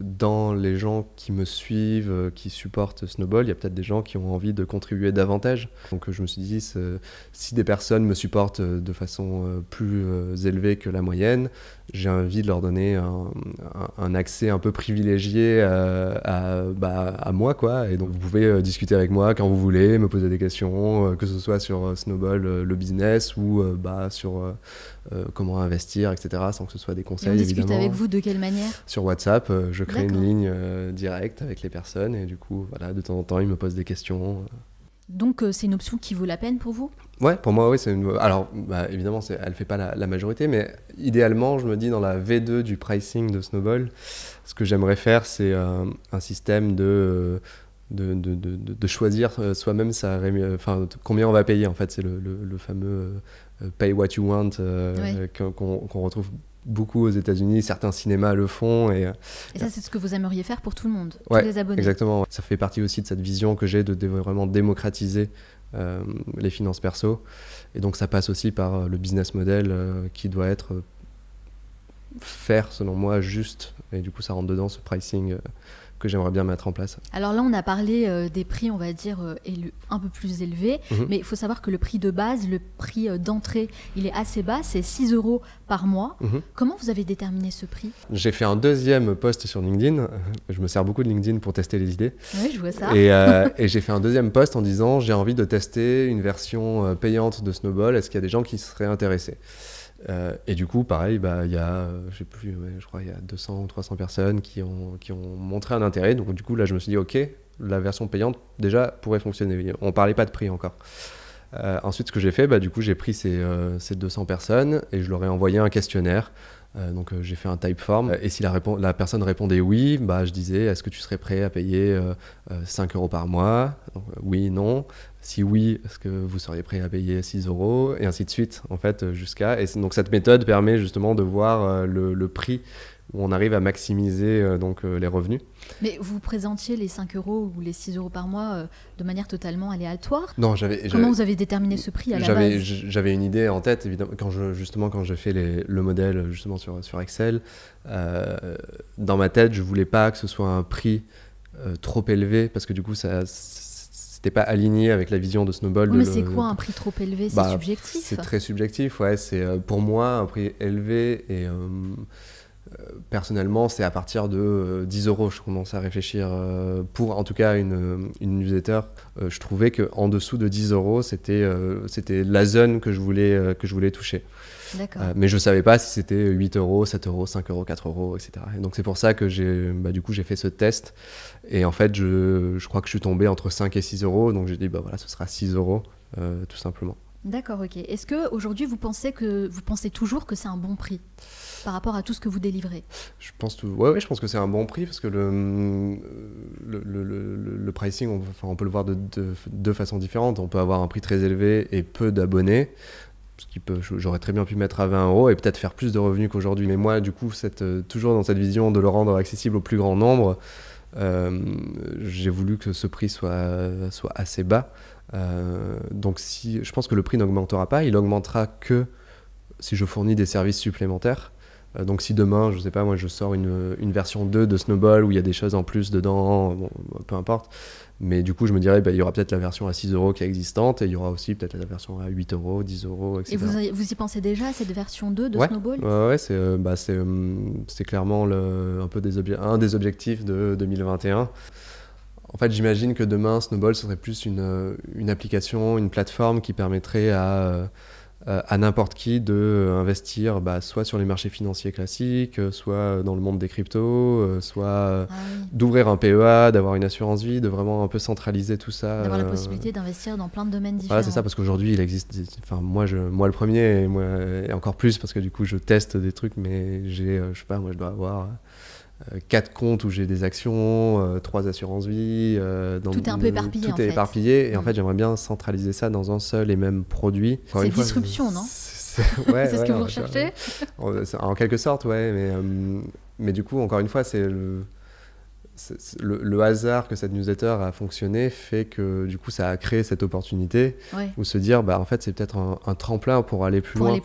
Dans les gens qui me suivent, qui supportent Snowball, il y a peut-être des gens qui ont envie de contribuer davantage. Donc je me suis dit, si des personnes me supportent de façon plus élevée que la moyenne, j'ai envie de leur donner un, accès un peu privilégié euh, à, bah, à, moi, quoi. Et donc, vous pouvez euh, discuter avec moi quand vous voulez, me poser des questions, euh, que ce soit sur Snowball, le business, ou bah, sur comment investir, etc., sans que ce soit des conseils. Et on avec vous de quelle manière Sur WhatsApp, je crée une ligne directe avec les personnes, et du coup, voilà, de temps en temps, ils me posent des questions. Donc euh, c'est une option qui vaut la peine pour vous Ouais, pour moi, oui. Une... Alors, bah, évidemment, elle ne fait pas la, majorité, mais idéalement, je me dis dans la V2 du pricing de Snowball, ce que j'aimerais faire, c'est euh, un système euh, de, de, de, de, choisir soi-même enfin, combien on va payer. En fait, c'est le, le, fameux pay what you want qu'on retrouve beaucoup aux États-Unis, certains cinémas le font. Euh, et, ça, c'est ce que vous aimeriez faire pour tout le monde, tous les abonnés. Exactement. Ça fait partie aussi de cette vision que j'ai de, vraiment démocratiser euh, les finances perso. Et donc, ça passe aussi par euh, le business model qui doit être faire, selon moi, juste. Et du coup, ça rentre dedans ce pricing que j'aimerais bien mettre en place. Alors là, on a parlé euh, des prix, on va dire, euh, un peu plus élevés, mhm. mais il faut savoir que le prix de base, le prix euh, d'entrée, il est assez bas, c'est 6 euros par mois. Mhm. Comment vous avez déterminé ce prix J'ai fait un deuxième post sur LinkedIn. Je me sers beaucoup de LinkedIn pour tester les idées. Oui, je vois ça. Et, et j'ai fait un deuxième post en disant j'ai envie de tester une version payante de Snowball. Est-ce qu'il y a des gens qui seraient intéressés euh, et du coup, pareil, bah, il y a, euh, je sais plus, je crois, il y a 200 ou 300 personnes qui ont, qui ont montré un intérêt. Donc, du coup, là, je me suis dit, OK, la version payante, déjà, pourrait fonctionner. On parlait pas de prix encore. Euh, ensuite, ce que j'ai fait, bah, du coup, j'ai pris ces, 200 personnes et je leur ai envoyé un questionnaire. donc, j'ai fait un type form. Et si la, la, personne répondait oui, bah, je disais, est-ce que tu serais prêt à payer 5 euros par mois Oui, non. Si oui, est-ce que vous seriez prêt à payer 6 euros Et ainsi de suite, en fait, euh, jusqu'à. Et donc, cette méthode permet justement de voir euh, le, prix où on arrive à maximiser euh, donc les revenus. Mais vous présentiez les 5 euros ou les 6 euros par mois de manière totalement aléatoire Non, j'avais. Comment vous avez déterminé ce prix à la base J'avais une idée en tête, évidemment, quand je, justement quand j'ai fait le modèle justement sur, sur Excel. dans ma tête, je voulais pas que ce soit un prix trop élevé parce que du coup, ça pas aligné avec la vision de Snowball. mais c'est quoi un prix trop élevé C'est bah, subjectif. C'est très subjectif, ouais. C'est euh, pour moi un prix élevé et euh, euh, personnellement, c'est à partir de 10 euros je commence à réfléchir pour en tout cas une, une newsletter. je trouvais qu'en dessous de 10 euros, c'était la zone que je voulais, que je voulais toucher. Euh, mais je savais pas si c'était 8 euros, 7 euros, 5 euros, 4 euros, etc. donc c'est pour ça que j'ai, bah, du coup, j'ai fait ce test. Et en fait, je, crois que je suis tombé entre 5 et 6 euros. Donc j'ai dit, bah voilà, ce sera 6 euros, euh, tout simplement. D'accord, ok. Est-ce qu'aujourd'hui, vous pensez que vous pensez toujours que c'est un bon prix par rapport à tout ce que vous délivrez Je pense tout. Ouais, ouais, je pense que c'est un bon prix parce que le le, le, le, pricing, on, enfin, on peut le voir de deux façons différentes. On peut avoir un prix très élevé et peu d'abonnés qui peut, j'aurais très bien pu mettre à 20 euros et peut-être faire plus de revenus qu'aujourd'hui. Mais moi, du coup, euh, toujours dans cette vision de le rendre accessible au plus grand nombre, euh, j'ai voulu que ce prix soit, assez bas. Euh, donc, si, je pense que le prix n'augmentera pas, il augmentera que si je fournis des services supplémentaires. donc si demain, je ne sais pas, moi je sors une, version 2 de Snowball où il y a des choses en plus dedans, peu importe, mais du coup, je me dirais, bah, il y aura peut-être la version à 6 euros qui est existante, et il y aura aussi peut-être la version à 8 euros, 10 euros, etc. Et vous, vous, y pensez déjà, cette version 2 de Snowball Ouais, euh, bah, euh, c'est clairement le, un peu des un des objectifs de 2021. En fait, j'imagine que demain, Snowball serait plus une, euh, une, application, une plateforme qui permettrait à euh, à n'importe qui de euh, investir bah, soit sur les marchés financiers classiques, euh, soit dans le monde des cryptos, soit ah d'ouvrir un PEA, d'avoir une assurance vie, de vraiment un peu centraliser tout ça. D'avoir la possibilité d'investir dans plein de domaines différents. Voilà, c'est ça, parce qu'aujourd'hui, il existe. Enfin, moi, je, moi, le premier, et, et encore plus, parce que du coup, je teste des trucs, mais j'ai, je sais pas, moi, je dois avoir euh, quatre comptes où j'ai des actions, euh, trois assurances vie. Euh, dans tout est un peu éparpillé. Tout est éparpillé. Et en mm. fait, j'aimerais bien centraliser ça dans un seul et même produit. C'est disruption, non C'est ce que vous recherchez En quelque sorte, ouais. Mais, mais du coup, encore une fois, c'est le le, hasard que cette newsletter a fonctionné fait que du coup ça a créé cette opportunité ou où se dire bah en fait c'est peut-être un, tremplin pour aller plus loin.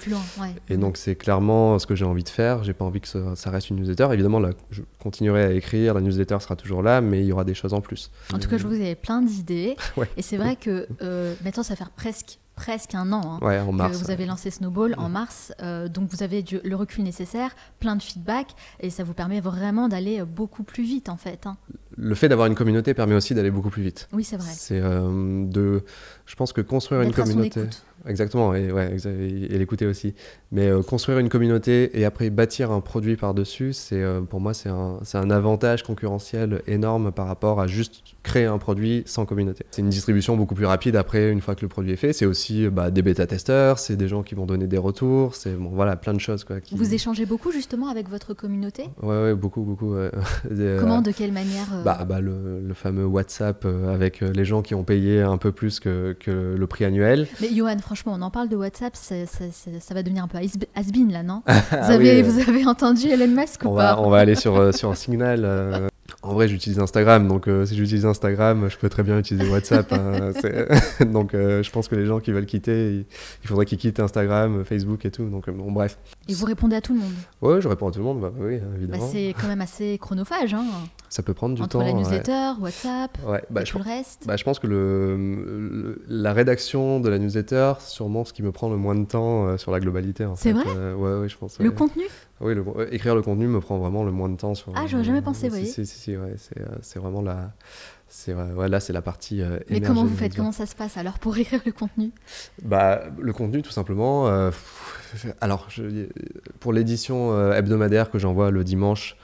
Et donc c'est clairement ce que j'ai envie de faire. J'ai pas envie que ça, reste une newsletter. Évidemment je continuerai à écrire, la newsletter sera toujours là, mais il y aura des choses en plus. En tout cas, je vous ai plein d'idées. Et c'est vrai que euh, maintenant ça fait presque presque un an hein, vous avez lancé Snowball en mm. mars. Euh, donc vous avez le recul nécessaire, plein de feedback et ça vous permet vraiment d'aller euh, beaucoup plus vite en fait. Hein. Le fait d'avoir une communauté permet aussi d'aller beaucoup plus vite. Oui, c'est vrai. C'est euh, de je pense que construire une communauté. Exactement, et, et, l'écouter aussi. Mais euh, construire une communauté et après bâtir un produit par-dessus, c'est euh, pour moi, c'est un, avantage concurrentiel énorme par rapport à juste créer un produit sans communauté. C'est une distribution beaucoup plus rapide après, une fois que le produit est fait. C'est aussi euh, bah, des bêta-testeurs, c'est des gens qui vont donner des retours, c'est bon, voilà, plein de choses. Quoi, Vous échangez beaucoup justement avec votre communauté Oui, beaucoup, beaucoup. Comment, de quelle manière bah, bah, le, fameux WhatsApp avec les gens qui ont payé un peu plus que euh, le prix annuel. Mais Johan, franchement, on en parle de WhatsApp, ça, va devenir un peu has-been là, non ah vous, avez, entendu Elon Musk ou va, pas On va aller sur, euh, sur un signal. Euh. En vrai, j'utilise Instagram, donc si j'utilise Instagram, je peux très bien utiliser WhatsApp. Hein. donc je pense que les gens qui veulent quitter, il, faudrait qu'ils quittent Instagram, Facebook et tout. Donc bon, bref. Et vous répondez à tout le monde Oui, je réponds à tout le monde, bah, bah oui, évidemment. Bah, c'est quand même assez chronophage. Hein. Ça peut prendre du Entre temps. la newsletter, WhatsApp, bah, tout le reste. Bah, je pense que le, la rédaction de la newsletter, sûrement ce qui me prend le moins de temps euh, sur la globalité. C'est vrai euh, ouais, ouais, je pense. Le contenu Oui, écrire le contenu me prend vraiment le moins de temps. Sur, ah, j'aurais jamais pensé, vous voyez. Si, si, si, euh, c'est vraiment la. C'est ouais, là, c'est la partie. Euh, Mais comment vous faites Comment ça se passe alors pour écrire le contenu Bah, le contenu, tout simplement. alors, je, pour l'édition hebdomadaire que j'envoie le dimanche,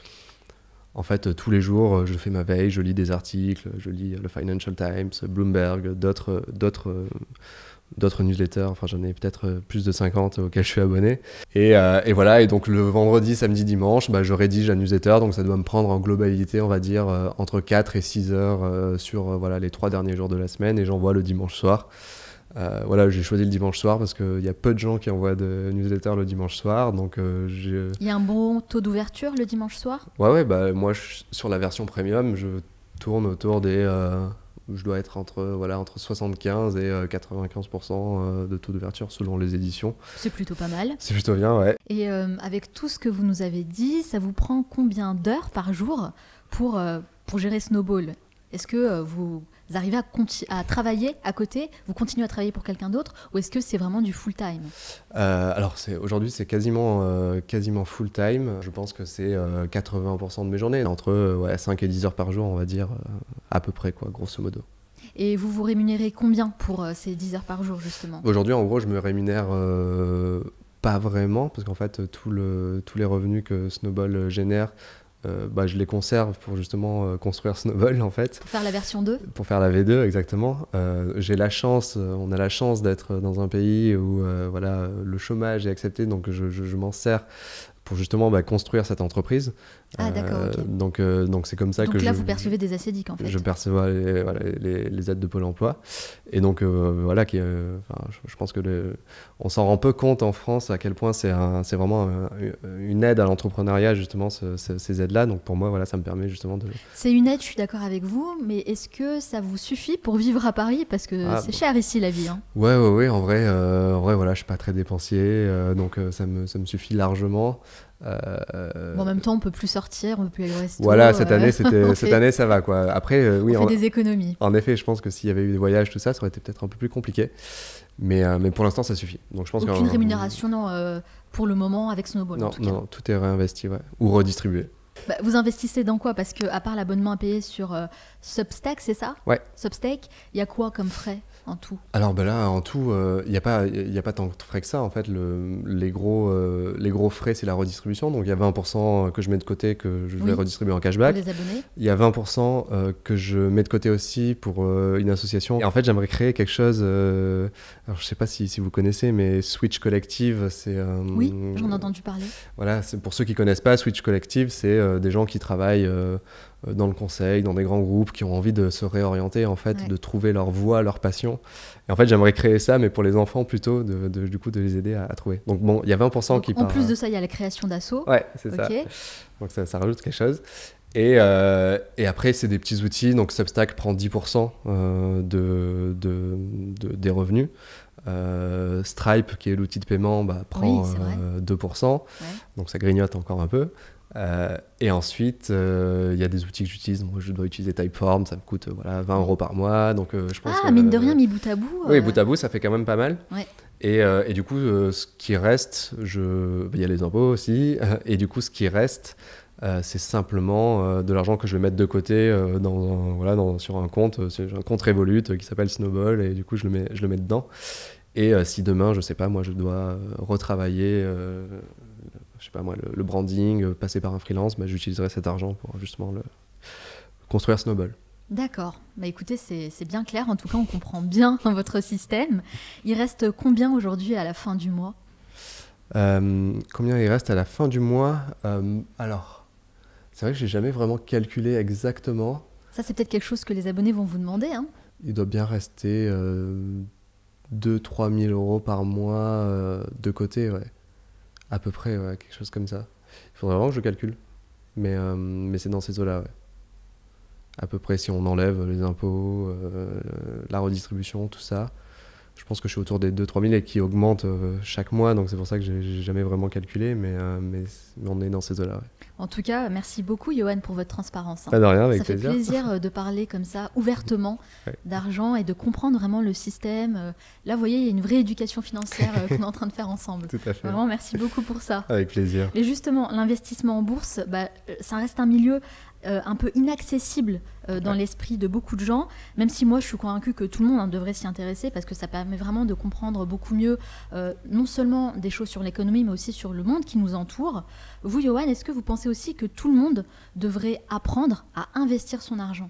en fait, euh, tous les jours, euh, je fais ma veille, je lis des articles, je lis euh, le Financial Times, Bloomberg, d'autres, newsletters. Enfin, j'en ai peut-être plus de 50 auxquels je suis abonné. Et, voilà. Et donc, le vendredi, samedi, dimanche, bah, je rédige la newsletter. Donc, ça doit me prendre en globalité, on va dire, entre 4 et 6 heures sur voilà, les trois derniers jours de la semaine. Et j'envoie le dimanche soir. Euh, voilà, j'ai choisi le dimanche soir parce qu'il y a peu de gens qui envoient de newsletter le dimanche soir. Donc, euh, euh, Il y a un bon taux d'ouverture le dimanche soir Ouais, ouais, bah, moi, sur la version premium, je tourne autour des. je dois être entre, voilà, entre 75 et 95% de taux d'ouverture selon les éditions. C'est plutôt pas mal. C'est plutôt bien, ouais. Et avec tout ce que vous nous avez dit, ça vous prend combien d'heures par jour pour, pour gérer Snowball Est-ce que vous vous arrivez à, travailler à côté Vous continuez à travailler pour quelqu'un d'autre Ou est-ce que c'est vraiment du full-time euh, Alors, aujourd'hui, c'est quasiment, euh, quasiment full-time. Je pense que c'est 80% euh, de mes journées, entre ouais, 5 et 10 heures par jour, on va dire, à peu près, quoi, grosso modo. Et vous vous rémunérez combien pour ces 10 heures par jour, justement Aujourd'hui, en gros, je me rémunère pas vraiment, parce qu'en fait, le, tous les revenus que Snowball génère euh, bah, je les conserve pour justement euh, construire Snowball en fait. Pour faire la version 2 Pour faire la V2 exactement. Euh, j'ai la chance, on a la chance d'être dans un pays où voilà, le chômage est accepté, donc je, m'en sers pour justement bah, construire cette entreprise. Ah, euh, d'accord. Donc, euh, donc c'est comme ça donc que là, vous percevez des assédiques en fait. Je percevais euh, les, aides de Pôle Emploi, et donc voilà, qui, je, pense que on s'en rend peu compte en France à quel point c'est vraiment une aide à l'entrepreneuriat justement ces aides-là. Donc pour moi, voilà, ça me permet justement de. C'est une aide, je suis d'accord avec vous, mais est-ce que ça vous suffit pour vivre à Paris parce que ah. c'est cher ici la vie. Hein. Ouais, ouais, ouais, en vrai, en vrai, voilà, je suis pas très dépensier, donc ça me ça me suffit largement en même temps, on peut plus sortir, on peut plus aller au Voilà, cette, euh, année, cette année, ça va quoi. Après, euh, oui, on fait des économies. En effet, je pense que s'il y avait eu des voyages, tout ça, ça aurait été peut-être un peu plus compliqué. Mais, euh, pour l'instant, ça suffit. Donc, je pense Aucune rémunération non, pour le moment avec Snowball. Non, tout, non, tout est réinvesti ou redistribué. Bah, vous investissez dans quoi Parce que à part l'abonnement à payer sur Substack, c'est ça Ouais. Substack, il y a quoi comme frais en tout Alors ben là, en tout, il euh, n'y a, pas, a pas tant de frais que ça. En fait, le, les, gros, euh, les gros frais, c'est la redistribution. Donc il y a 20% que je mets de côté que je vais redistribuer en cashback. Il y a 20% euh, que je mets de côté aussi pour une association. Et en fait, j'aimerais créer quelque chose. alors je ne sais pas si, si, vous connaissez, mais Switch Collective, c'est. oui, j'en ai entendu parler. Voilà, pour ceux qui ne connaissent pas, Switch Collective, c'est des gens qui travaillent euh, dans le conseil, dans des grands groupes qui ont envie de se réorienter, en fait, de trouver leur voie, leur passion. Et en fait, j'aimerais créer ça, mais pour les enfants plutôt, de, du coup, de les aider à, trouver. Donc bon, il y a 20% qui qui En plus de euh, ça, il y a la création d'asso. Ouais, c'est ça. Donc ça, rajoute quelque chose. Et, euh, et, après, c'est des petits outils. Donc, Substack prend 10% de, des revenus. Stripe, qui est l'outil de paiement, bah, prend 2%. Donc, ça grignote encore un peu. Euh, et ensuite, euh, il y a des outils que j'utilise. Moi, je dois utiliser Typeform, ça me coûte euh, voilà, 20 euros par mois. Donc, je pense ah, mine de rien, mis bout à bout. Oui, bout à bout, ça fait quand même pas mal. Et, du coup, ce qui reste, il je... y a les impôts aussi. et du coup, ce qui reste, c'est simplement de l'argent que je vais mettre de côté dans voilà, sur un compte, un compte Revolut qui s'appelle Snowball. Et du coup, je le mets, je le mets dedans. Et si demain, je sais pas, moi, je dois retravailler je sais pas moi, le, branding, euh, passer par un freelance, bah, j'utiliserai cet argent pour justement le, construire Snowball. D'accord. Bah écoutez, c'est bien clair. En tout cas, on comprend bien votre système. Il reste combien aujourd'hui à la fin du mois euh, Combien il reste à la fin du mois euh, Alors, c'est vrai que j'ai jamais vraiment calculé exactement. Ça, c'est peut-être quelque chose que les abonnés vont vous demander. Hein. Il doit bien rester euh, 2-3 000 euros par mois de côté, ouais. À peu près, quelque chose comme ça. Il faudrait vraiment que je calcule. Mais, euh, mais c'est dans ces eaux-là, À peu près, si on enlève les impôts, euh, la redistribution, tout ça, je pense que je suis autour des 2-3 000 et qui augmente euh, chaque mois. Donc c'est pour ça que j'ai jamais vraiment calculé. Mais, mais on est dans ces eaux-là, en tout cas, merci beaucoup, Johan, pour votre transparence. Hein. Bah, de rien, avec ça plaisir. fait plaisir euh, de parler comme ça, ouvertement, d'argent et de comprendre vraiment le système. Euh. Là, vous voyez, il y a une vraie éducation financière euh, qu'on est en train de faire ensemble. Tout à fait. Vraiment, merci beaucoup pour ça. Avec plaisir. Et justement, l'investissement en bourse, bah, ça reste un milieu euh, un peu inaccessible euh, dans l'esprit de beaucoup de gens, même si moi je suis convaincue que tout le monde hein, devrait s'y intéresser parce que ça permet vraiment de comprendre beaucoup mieux euh, non seulement des choses sur l'économie mais aussi sur le monde qui nous entoure. Vous, Johan, est-ce que vous pensez aussi que tout le monde devrait apprendre à investir son argent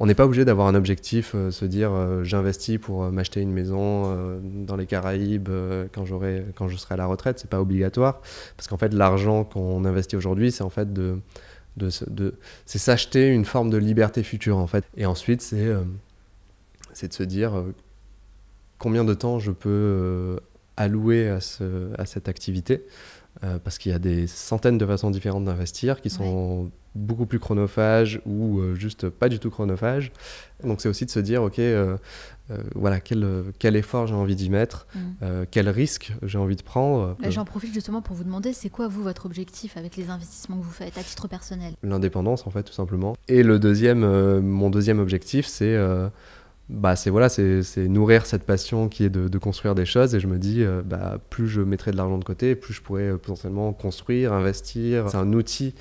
on n'est pas obligé d'avoir un objectif, se dire j'investis pour m'acheter une maison dans les Caraïbes quand, quand je serai à la retraite. C'est pas obligatoire parce qu'en fait l'argent qu'on investit aujourd'hui, c'est en fait de, de, c'est s'acheter une forme de liberté future en fait. Et ensuite, c'est euh, de se dire euh, combien de temps je peux euh, allouer à, ce, à, cette activité, parce qu'il y a des centaines de façons différentes d'investir qui sont beaucoup plus chronophage ou euh, juste pas du tout chronophage. Donc c'est aussi de se dire, ok, euh, euh, voilà, quel, quel effort j'ai envie d'y mettre, mm. quel risque j'ai envie de prendre. J'en profite justement pour vous demander, c'est quoi vous votre objectif avec les investissements que vous faites à titre personnel L'indépendance en fait, tout simplement. Et le deuxième, mon deuxième objectif, c'est bah c'est voilà c'est nourrir cette passion qui est de, construire des choses et je me dis bah plus je mettrai de l'argent de côté plus je pourrais potentiellement construire investir c'est un outil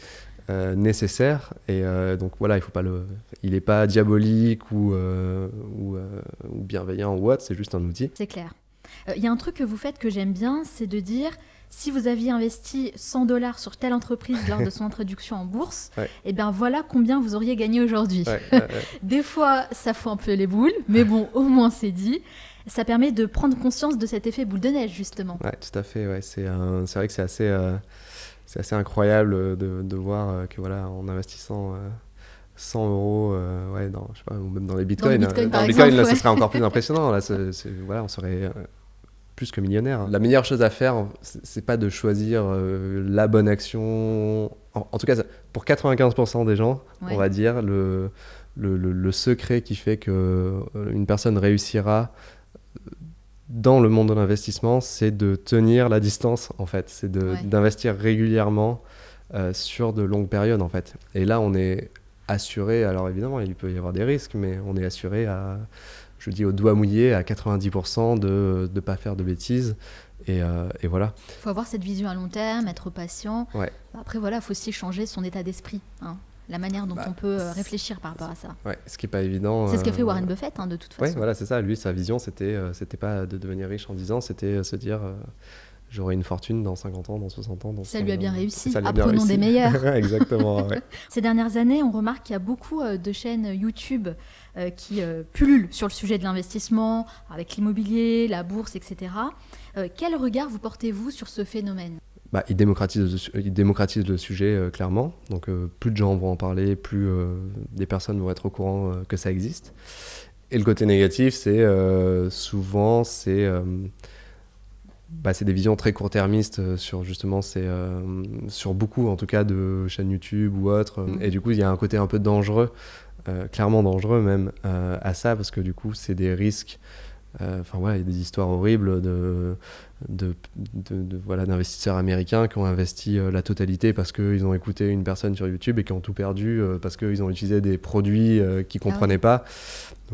euh, nécessaire. Et euh, donc voilà, il faut pas le, il est pas diabolique ou, euh, ou, bienveillant ou autre, c'est juste un outil. C'est clair. Il y a un truc que vous faites que j'aime bien, c'est de dire si vous aviez investi 100 dollars sur telle entreprise lors de son introduction en bourse, et eh bien voilà combien vous auriez gagné aujourd'hui. Des fois, ça fout un peu les boules, mais bon, au moins c'est dit ça permet de prendre conscience de cet effet boule de neige, justement. Oui, tout à fait. Ouais. C'est, c'est vrai que c'est assez, c'est assez incroyable euh, de, de, voir euh, que voilà, en investissant 100 euh, euros, ouais, dans, je sais pas, ou même dans les bitcoins. là, ce serait encore plus impressionnant. Là, voilà, on serait plus que millionnaire. La meilleure chose à faire, c'est pas de choisir la bonne action. En, tout cas, pour 95% des gens, on va dire, le, le, le, le secret qui fait qu'une personne réussira, dans le monde de l'investissement, c'est de tenir la distance, en fait. C'est d'investir régulièrement euh, sur de longues périodes, en fait. Et là, on est assuré, alors évidemment, il peut y avoir des risques, mais on est assuré à, je dis au doigt mouillé, à 90% de ne pas faire de bêtises. Et, euh, voilà. Il faut avoir cette vision à long terme, être patient. Après, voilà, il faut aussi changer son état d'esprit. Hein la manière dont bah, on peut euh, réfléchir par rapport à ça. Ouais, ce qui n'est pas évident. C'est ce que fait euh, Warren Buffett, hein, de toute façon. Oui, voilà, c'est ça. Lui, sa vision, c'était euh, c'était pas de devenir riche en 10 ans, c'était se dire j'aurai une fortune dans 50 ans, dans 60 ans. Dans ça lui a bien réussi. Ça, a bien des meilleurs. Exactement. Ces dernières années, on remarque qu'il y a beaucoup de chaînes YouTube qui pullulent sur le sujet de l'investissement, avec l'immobilier, la bourse, etc. Quel regard vous portez-vous sur ce phénomène bah, il, démocratise le, sujet euh, clairement. Donc euh, plus de gens vont en parler, plus euh, des personnes vont être au courant que ça existe. Et le côté négatif, c'est souvent bah, c'est des visions très court-termistes sur justement c'est sur beaucoup en tout cas de chaînes YouTube ou autres. Mm. Et du coup, il y a un côté un peu dangereux, clairement dangereux même à ça parce que du coup, c'est des risques. Enfin voilà, il y a des histoires horribles de de, voilà d'investisseurs américains qui ont investi euh, la totalité parce qu'ils ont écouté une personne sur YouTube et qui ont tout perdu euh, parce qu'ils ont utilisé des produits euh, qu'ils ne ah comprenaient pas.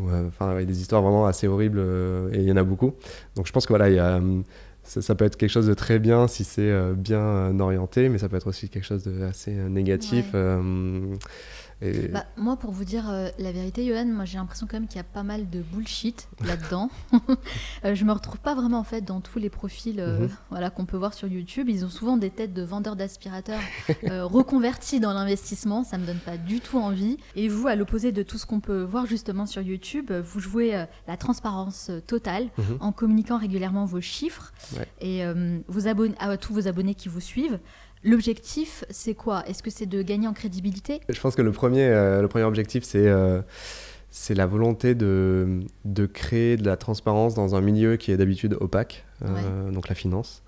Enfin, des histoires vraiment assez horribles et il y en a beaucoup. Donc je pense que voilà, y a, ça, peut être quelque chose de très bien si c'est bien orienté, mais ça peut être aussi quelque chose de assez négatif. Bah, moi, pour vous dire euh, la vérité, Johan, moi j'ai l'impression quand même qu'il y a pas mal de bullshit là-dedans. Je euh, je me retrouve pas vraiment en fait dans tous les profils euh, mhm. qu'on peut voir sur YouTube. Ils ont souvent des têtes de vendeurs d'aspirateurs reconvertis dans l'investissement. Ça me donne pas du tout envie. Et vous, à l'opposé de tout ce qu'on peut voir justement sur YouTube, vous jouez la transparence totale mhm. en communiquant régulièrement vos chiffres et vous à ah, tous vos abonnés qui vous suivent. L'objectif, c'est quoi Est-ce que c'est de gagner en crédibilité Je pense que le premier, euh, le premier objectif, c'est euh, c'est la volonté de, de, créer de la transparence dans un milieu qui est d'habitude opaque, euh, donc la finance.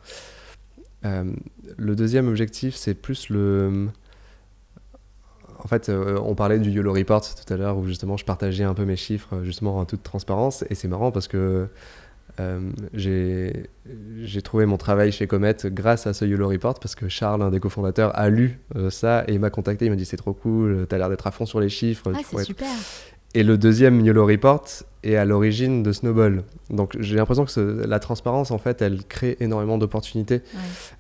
le deuxième objectif, c'est plus le... En fait, on parlait du YOLO Report tout à l'heure, où justement je partageais un peu mes chiffres, justement en toute transparence, et c'est marrant parce que euh, j'ai trouvé mon travail chez Comet grâce à ce YOLO Report parce que Charles, un des cofondateurs, a lu euh, ça et il m'a contacté. Il m'a dit C'est trop cool, t'as l'air d'être à fond sur les chiffres. Ah, c'est super. Et le deuxième YOLO Report est à l'origine de Snowball. Donc j'ai l'impression que la transparence, en fait, elle crée énormément d'opportunités.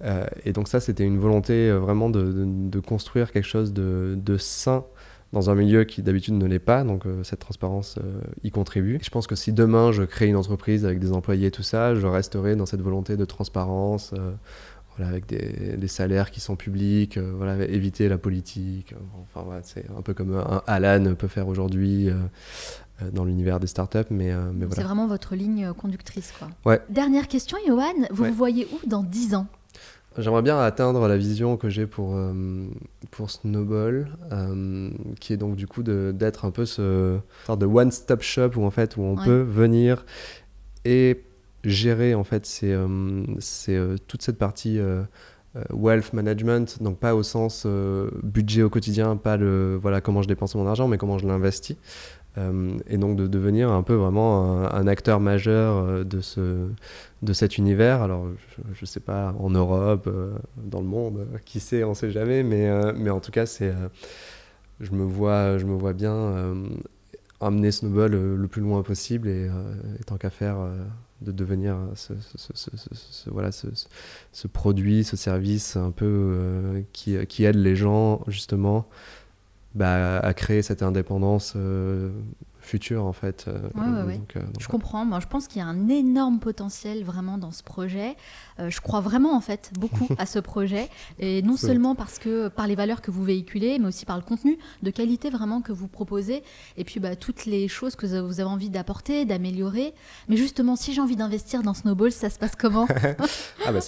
Euh, et donc, ça, c'était une volonté vraiment de, construire quelque chose de, de sain dans un milieu qui d'habitude ne l'est pas. Donc euh, cette transparence euh, y contribue. Je pense que si demain je crée une entreprise avec des employés, et tout ça, je resterai dans cette volonté de transparence. Euh, avec des, salaires qui sont publics, voilà, éviter la politique. enfin, c'est un peu comme Alan peut faire aujourd'hui dans l'univers des startups. Mais, mais C'est vraiment votre ligne conductrice. Dernière question, Johan. Vous vous voyez où dans 10 ans J'aimerais bien atteindre la vision que j'ai pour, euh, pour Snowball, euh, qui est donc du coup d'être un peu ce genre de one-stop shop où en fait où on peut venir et gérer en fait c'est euh, toute cette partie wealth management, donc pas au sens budget au quotidien, pas le voilà comment je dépense mon argent, mais comment je l'investis. Euh, et donc de devenir un peu vraiment un, acteur majeur euh, de, ce, de cet univers. Alors, je ne sais pas, en Europe, euh, dans le monde, qui sait, on ne sait jamais, mais, mais en tout cas, c'est, je, me vois, je me vois bien amener Snowball le plus loin possible et, tant qu'à faire de devenir ce, voilà, ce, produit, ce service un peu qui, qui, aide les gens justement bah, à créer cette indépendance euh, futur en fait. Euh, euh, je comprends. Moi, je pense qu'il y a un énorme potentiel vraiment dans ce projet. Euh, je crois vraiment en fait beaucoup à ce projet et non seulement parce que par les valeurs que vous véhiculez, mais aussi par le contenu de qualité vraiment que vous proposez et puis bah, toutes les choses que vous avez envie d'apporter, d'améliorer. Mais justement, si j'ai envie d'investir dans Snowball, ça se passe comment Ah bah,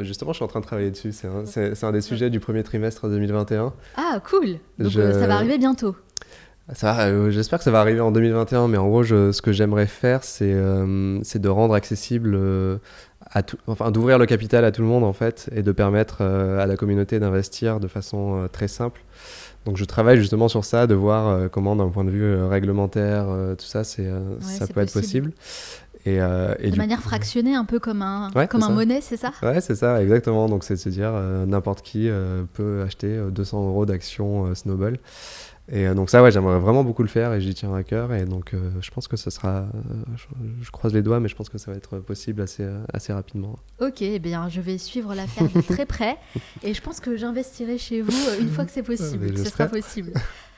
justement, je suis en train de travailler dessus. C'est un, des sujets du premier trimestre 2021. Ah cool. Donc ça va arriver bientôt. Euh, j'espère que ça va arriver en 2021, mais en gros, ce que j'aimerais faire, c'est euh, c'est de rendre accessible, euh, à tout, enfin, d'ouvrir le capital à tout le monde, en fait, et de permettre à la communauté d'investir de façon très simple. Donc, je travaille justement sur ça, de voir comment, d'un point de vue réglementaire, tout ça, c'est ça peut être possible. Et, de manière fractionnée, un peu comme un, comme un monnaie, c'est ça Ouais, c'est ça, exactement. Donc, c'est de se dire n'importe qui peut acheter 200 euros d'actions Snowball. Et euh, donc ça, ouais, j'aimerais vraiment beaucoup le faire et j'y tiens à cœur. Et donc euh, je pense que ce sera, euh, je, croise les doigts, mais je pense que ça va être possible assez, assez rapidement. Ok, eh bien je vais suivre l'affaire de très près et je pense que j'investirai chez vous une fois que c'est possible, que ah, ce sera possible.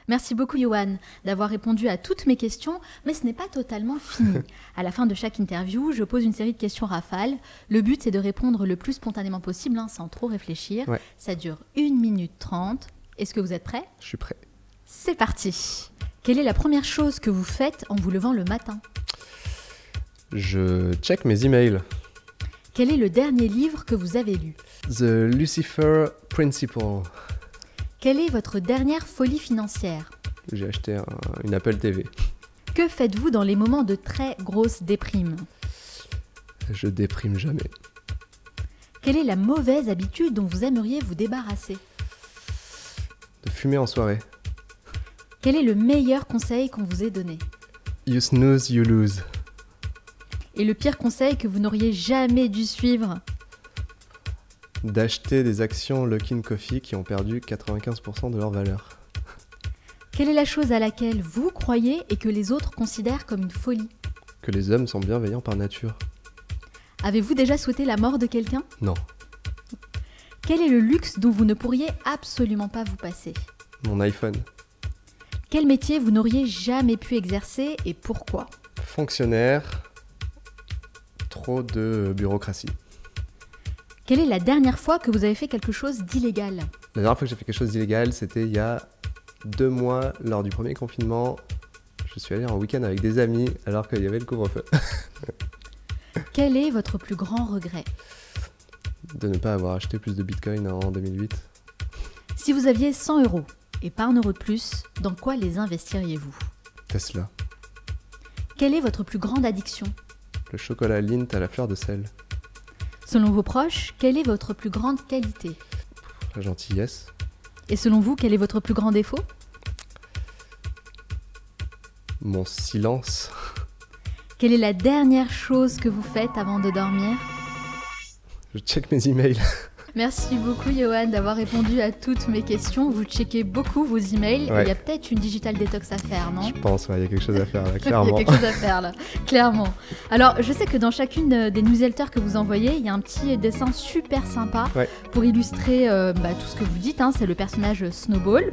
Merci beaucoup Johan d'avoir répondu à toutes mes questions, mais ce n'est pas totalement fini. À la fin de chaque interview, je pose une série de questions rafales. Le but c'est de répondre le plus spontanément possible, hein, sans trop réfléchir. Ça dure 1 minute 30. Est-ce que vous êtes prêt Je suis prêt. C'est parti Quelle est la première chose que vous faites en vous levant le matin Je check mes emails. Quel est le dernier livre que vous avez lu The Lucifer Principle. Quelle est votre dernière folie financière J'ai acheté une Apple TV. Que faites-vous dans les moments de très grosse déprime Je déprime jamais. Quelle est la mauvaise habitude dont vous aimeriez vous débarrasser De fumer en soirée. Quel est le meilleur conseil qu'on vous ait donné You snooze, you lose. Et le pire conseil que vous n'auriez jamais dû suivre D'acheter des actions Luckin Coffee qui ont perdu 95% de leur valeur. Quelle est la chose à laquelle vous croyez et que les autres considèrent comme une folie Que les hommes sont bienveillants par nature. Avez-vous déjà souhaité la mort de quelqu'un Non. Quel est le luxe dont vous ne pourriez absolument pas vous passer Mon iPhone. Quel métier vous n'auriez jamais pu exercer et pourquoi Fonctionnaire, trop de bureaucratie. Quelle est la dernière fois que vous avez fait quelque chose d'illégal La dernière fois que j'ai fait quelque chose d'illégal, c'était il y a deux mois, lors du premier confinement. Je suis allé en week-end avec des amis alors qu'il y avait le couvre-feu. Quel est votre plus grand regret De ne pas avoir acheté plus de bitcoin en 2008. Si vous aviez 100 euros, et par plus, dans quoi les investiriez-vous Tesla. Quelle est votre plus grande addiction Le chocolat Lint à la fleur de sel. Selon vos proches, quelle est votre plus grande qualité La gentillesse. Et selon vous, quel est votre plus grand défaut Mon silence. Quelle est la dernière chose que vous faites avant de dormir Je check mes emails. Merci beaucoup, Johan, d'avoir répondu à toutes mes questions. Vous checkez beaucoup vos emails. Il y a peut-être une digital détox à faire, non Je pense, il y a quelque chose à faire, là, clairement. il y a quelque chose à faire, là, clairement. Alors, je sais que dans chacune euh, des newsletters que vous envoyez, il y a un petit dessin super sympa pour illustrer euh, bah, tout ce que vous dites. Hein. C'est le personnage Snowball.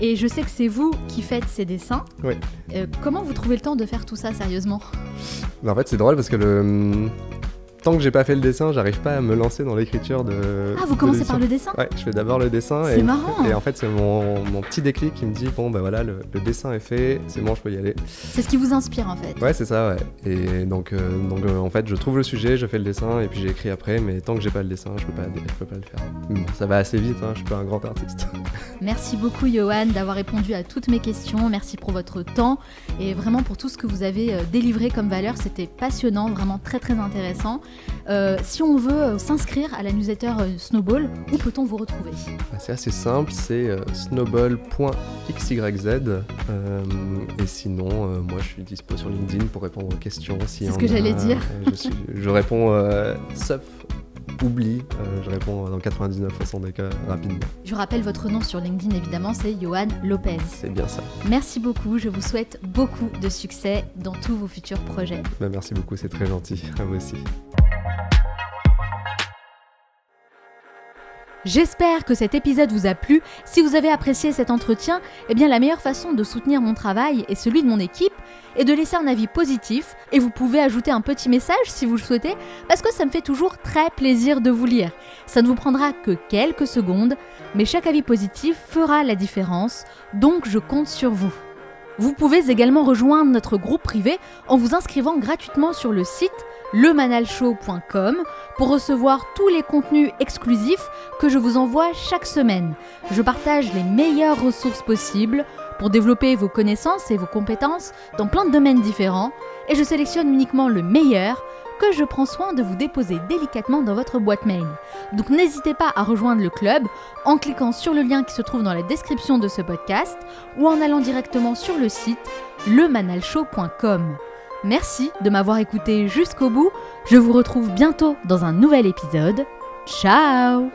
Et je sais que c'est vous qui faites ces dessins. Euh, comment vous trouvez le temps de faire tout ça sérieusement ben, En fait, c'est drôle parce que le, hum, tant que j'ai pas fait le dessin, j'arrive pas à me lancer dans l'écriture de. Ah, vous commencez par le dessin Ouais, je fais d'abord le dessin. C'est marrant. Et en fait, c'est mon, mon, petit déclic qui me dit bon, bah voilà, le, le dessin est fait, c'est bon, je peux y aller. C'est ce qui vous inspire en fait. Ouais, c'est ça, ouais. Et donc, euh, donc euh, en fait, je trouve le sujet, je fais le dessin et puis j'écris après, mais tant que j'ai pas le dessin, je peux pas, je peux pas le faire. bon, ça va assez vite, hein, je suis pas un grand artiste. Merci beaucoup, Johan, d'avoir répondu à toutes mes questions. Merci pour votre temps et vraiment pour tout ce que vous avez euh, délivré comme valeur. C'était passionnant, vraiment très très intéressant. Euh, si on veut euh, s'inscrire à la newsletter Snowball, où peut-on vous retrouver ah, C'est assez simple, c'est snowball.xyz. et sinon, moi je suis dispo sur LinkedIn pour répondre aux questions. Si c'est ce que j'allais dire. Je, je, réponds sauf oublie, euh, je réponds dans 99% des cas rapidement. Je rappelle votre nom sur LinkedIn évidemment, c'est Johan Lopez. C'est bien ça. Merci beaucoup, je vous souhaite beaucoup de succès dans tous vos futurs projets. Bah, merci beaucoup, c'est très gentil. À vous aussi. J'espère que cet épisode vous a plu. Si vous avez apprécié cet entretien, eh bien la meilleure façon de soutenir mon travail et celui de mon équipe est de laisser un avis positif et vous pouvez ajouter un petit message si vous le souhaitez parce que ça me fait toujours très plaisir de vous lire. Ça ne vous prendra que quelques secondes, mais chaque avis positif fera la différence, donc je compte sur vous. Vous pouvez également rejoindre notre groupe privé en vous inscrivant gratuitement sur le site lemanalshow.com pour recevoir tous les contenus exclusifs que je vous envoie chaque semaine. Je partage les meilleures ressources possibles pour développer vos connaissances et vos compétences dans plein de domaines différents et je sélectionne uniquement le meilleur que je prends soin de vous déposer délicatement dans votre boîte mail. Donc n'hésitez pas à rejoindre le club en cliquant sur le lien qui se trouve dans la description de ce podcast ou en allant directement sur le site lemanalshow.com. Merci de m'avoir écouté jusqu'au bout. Je vous retrouve bientôt dans un nouvel épisode. Ciao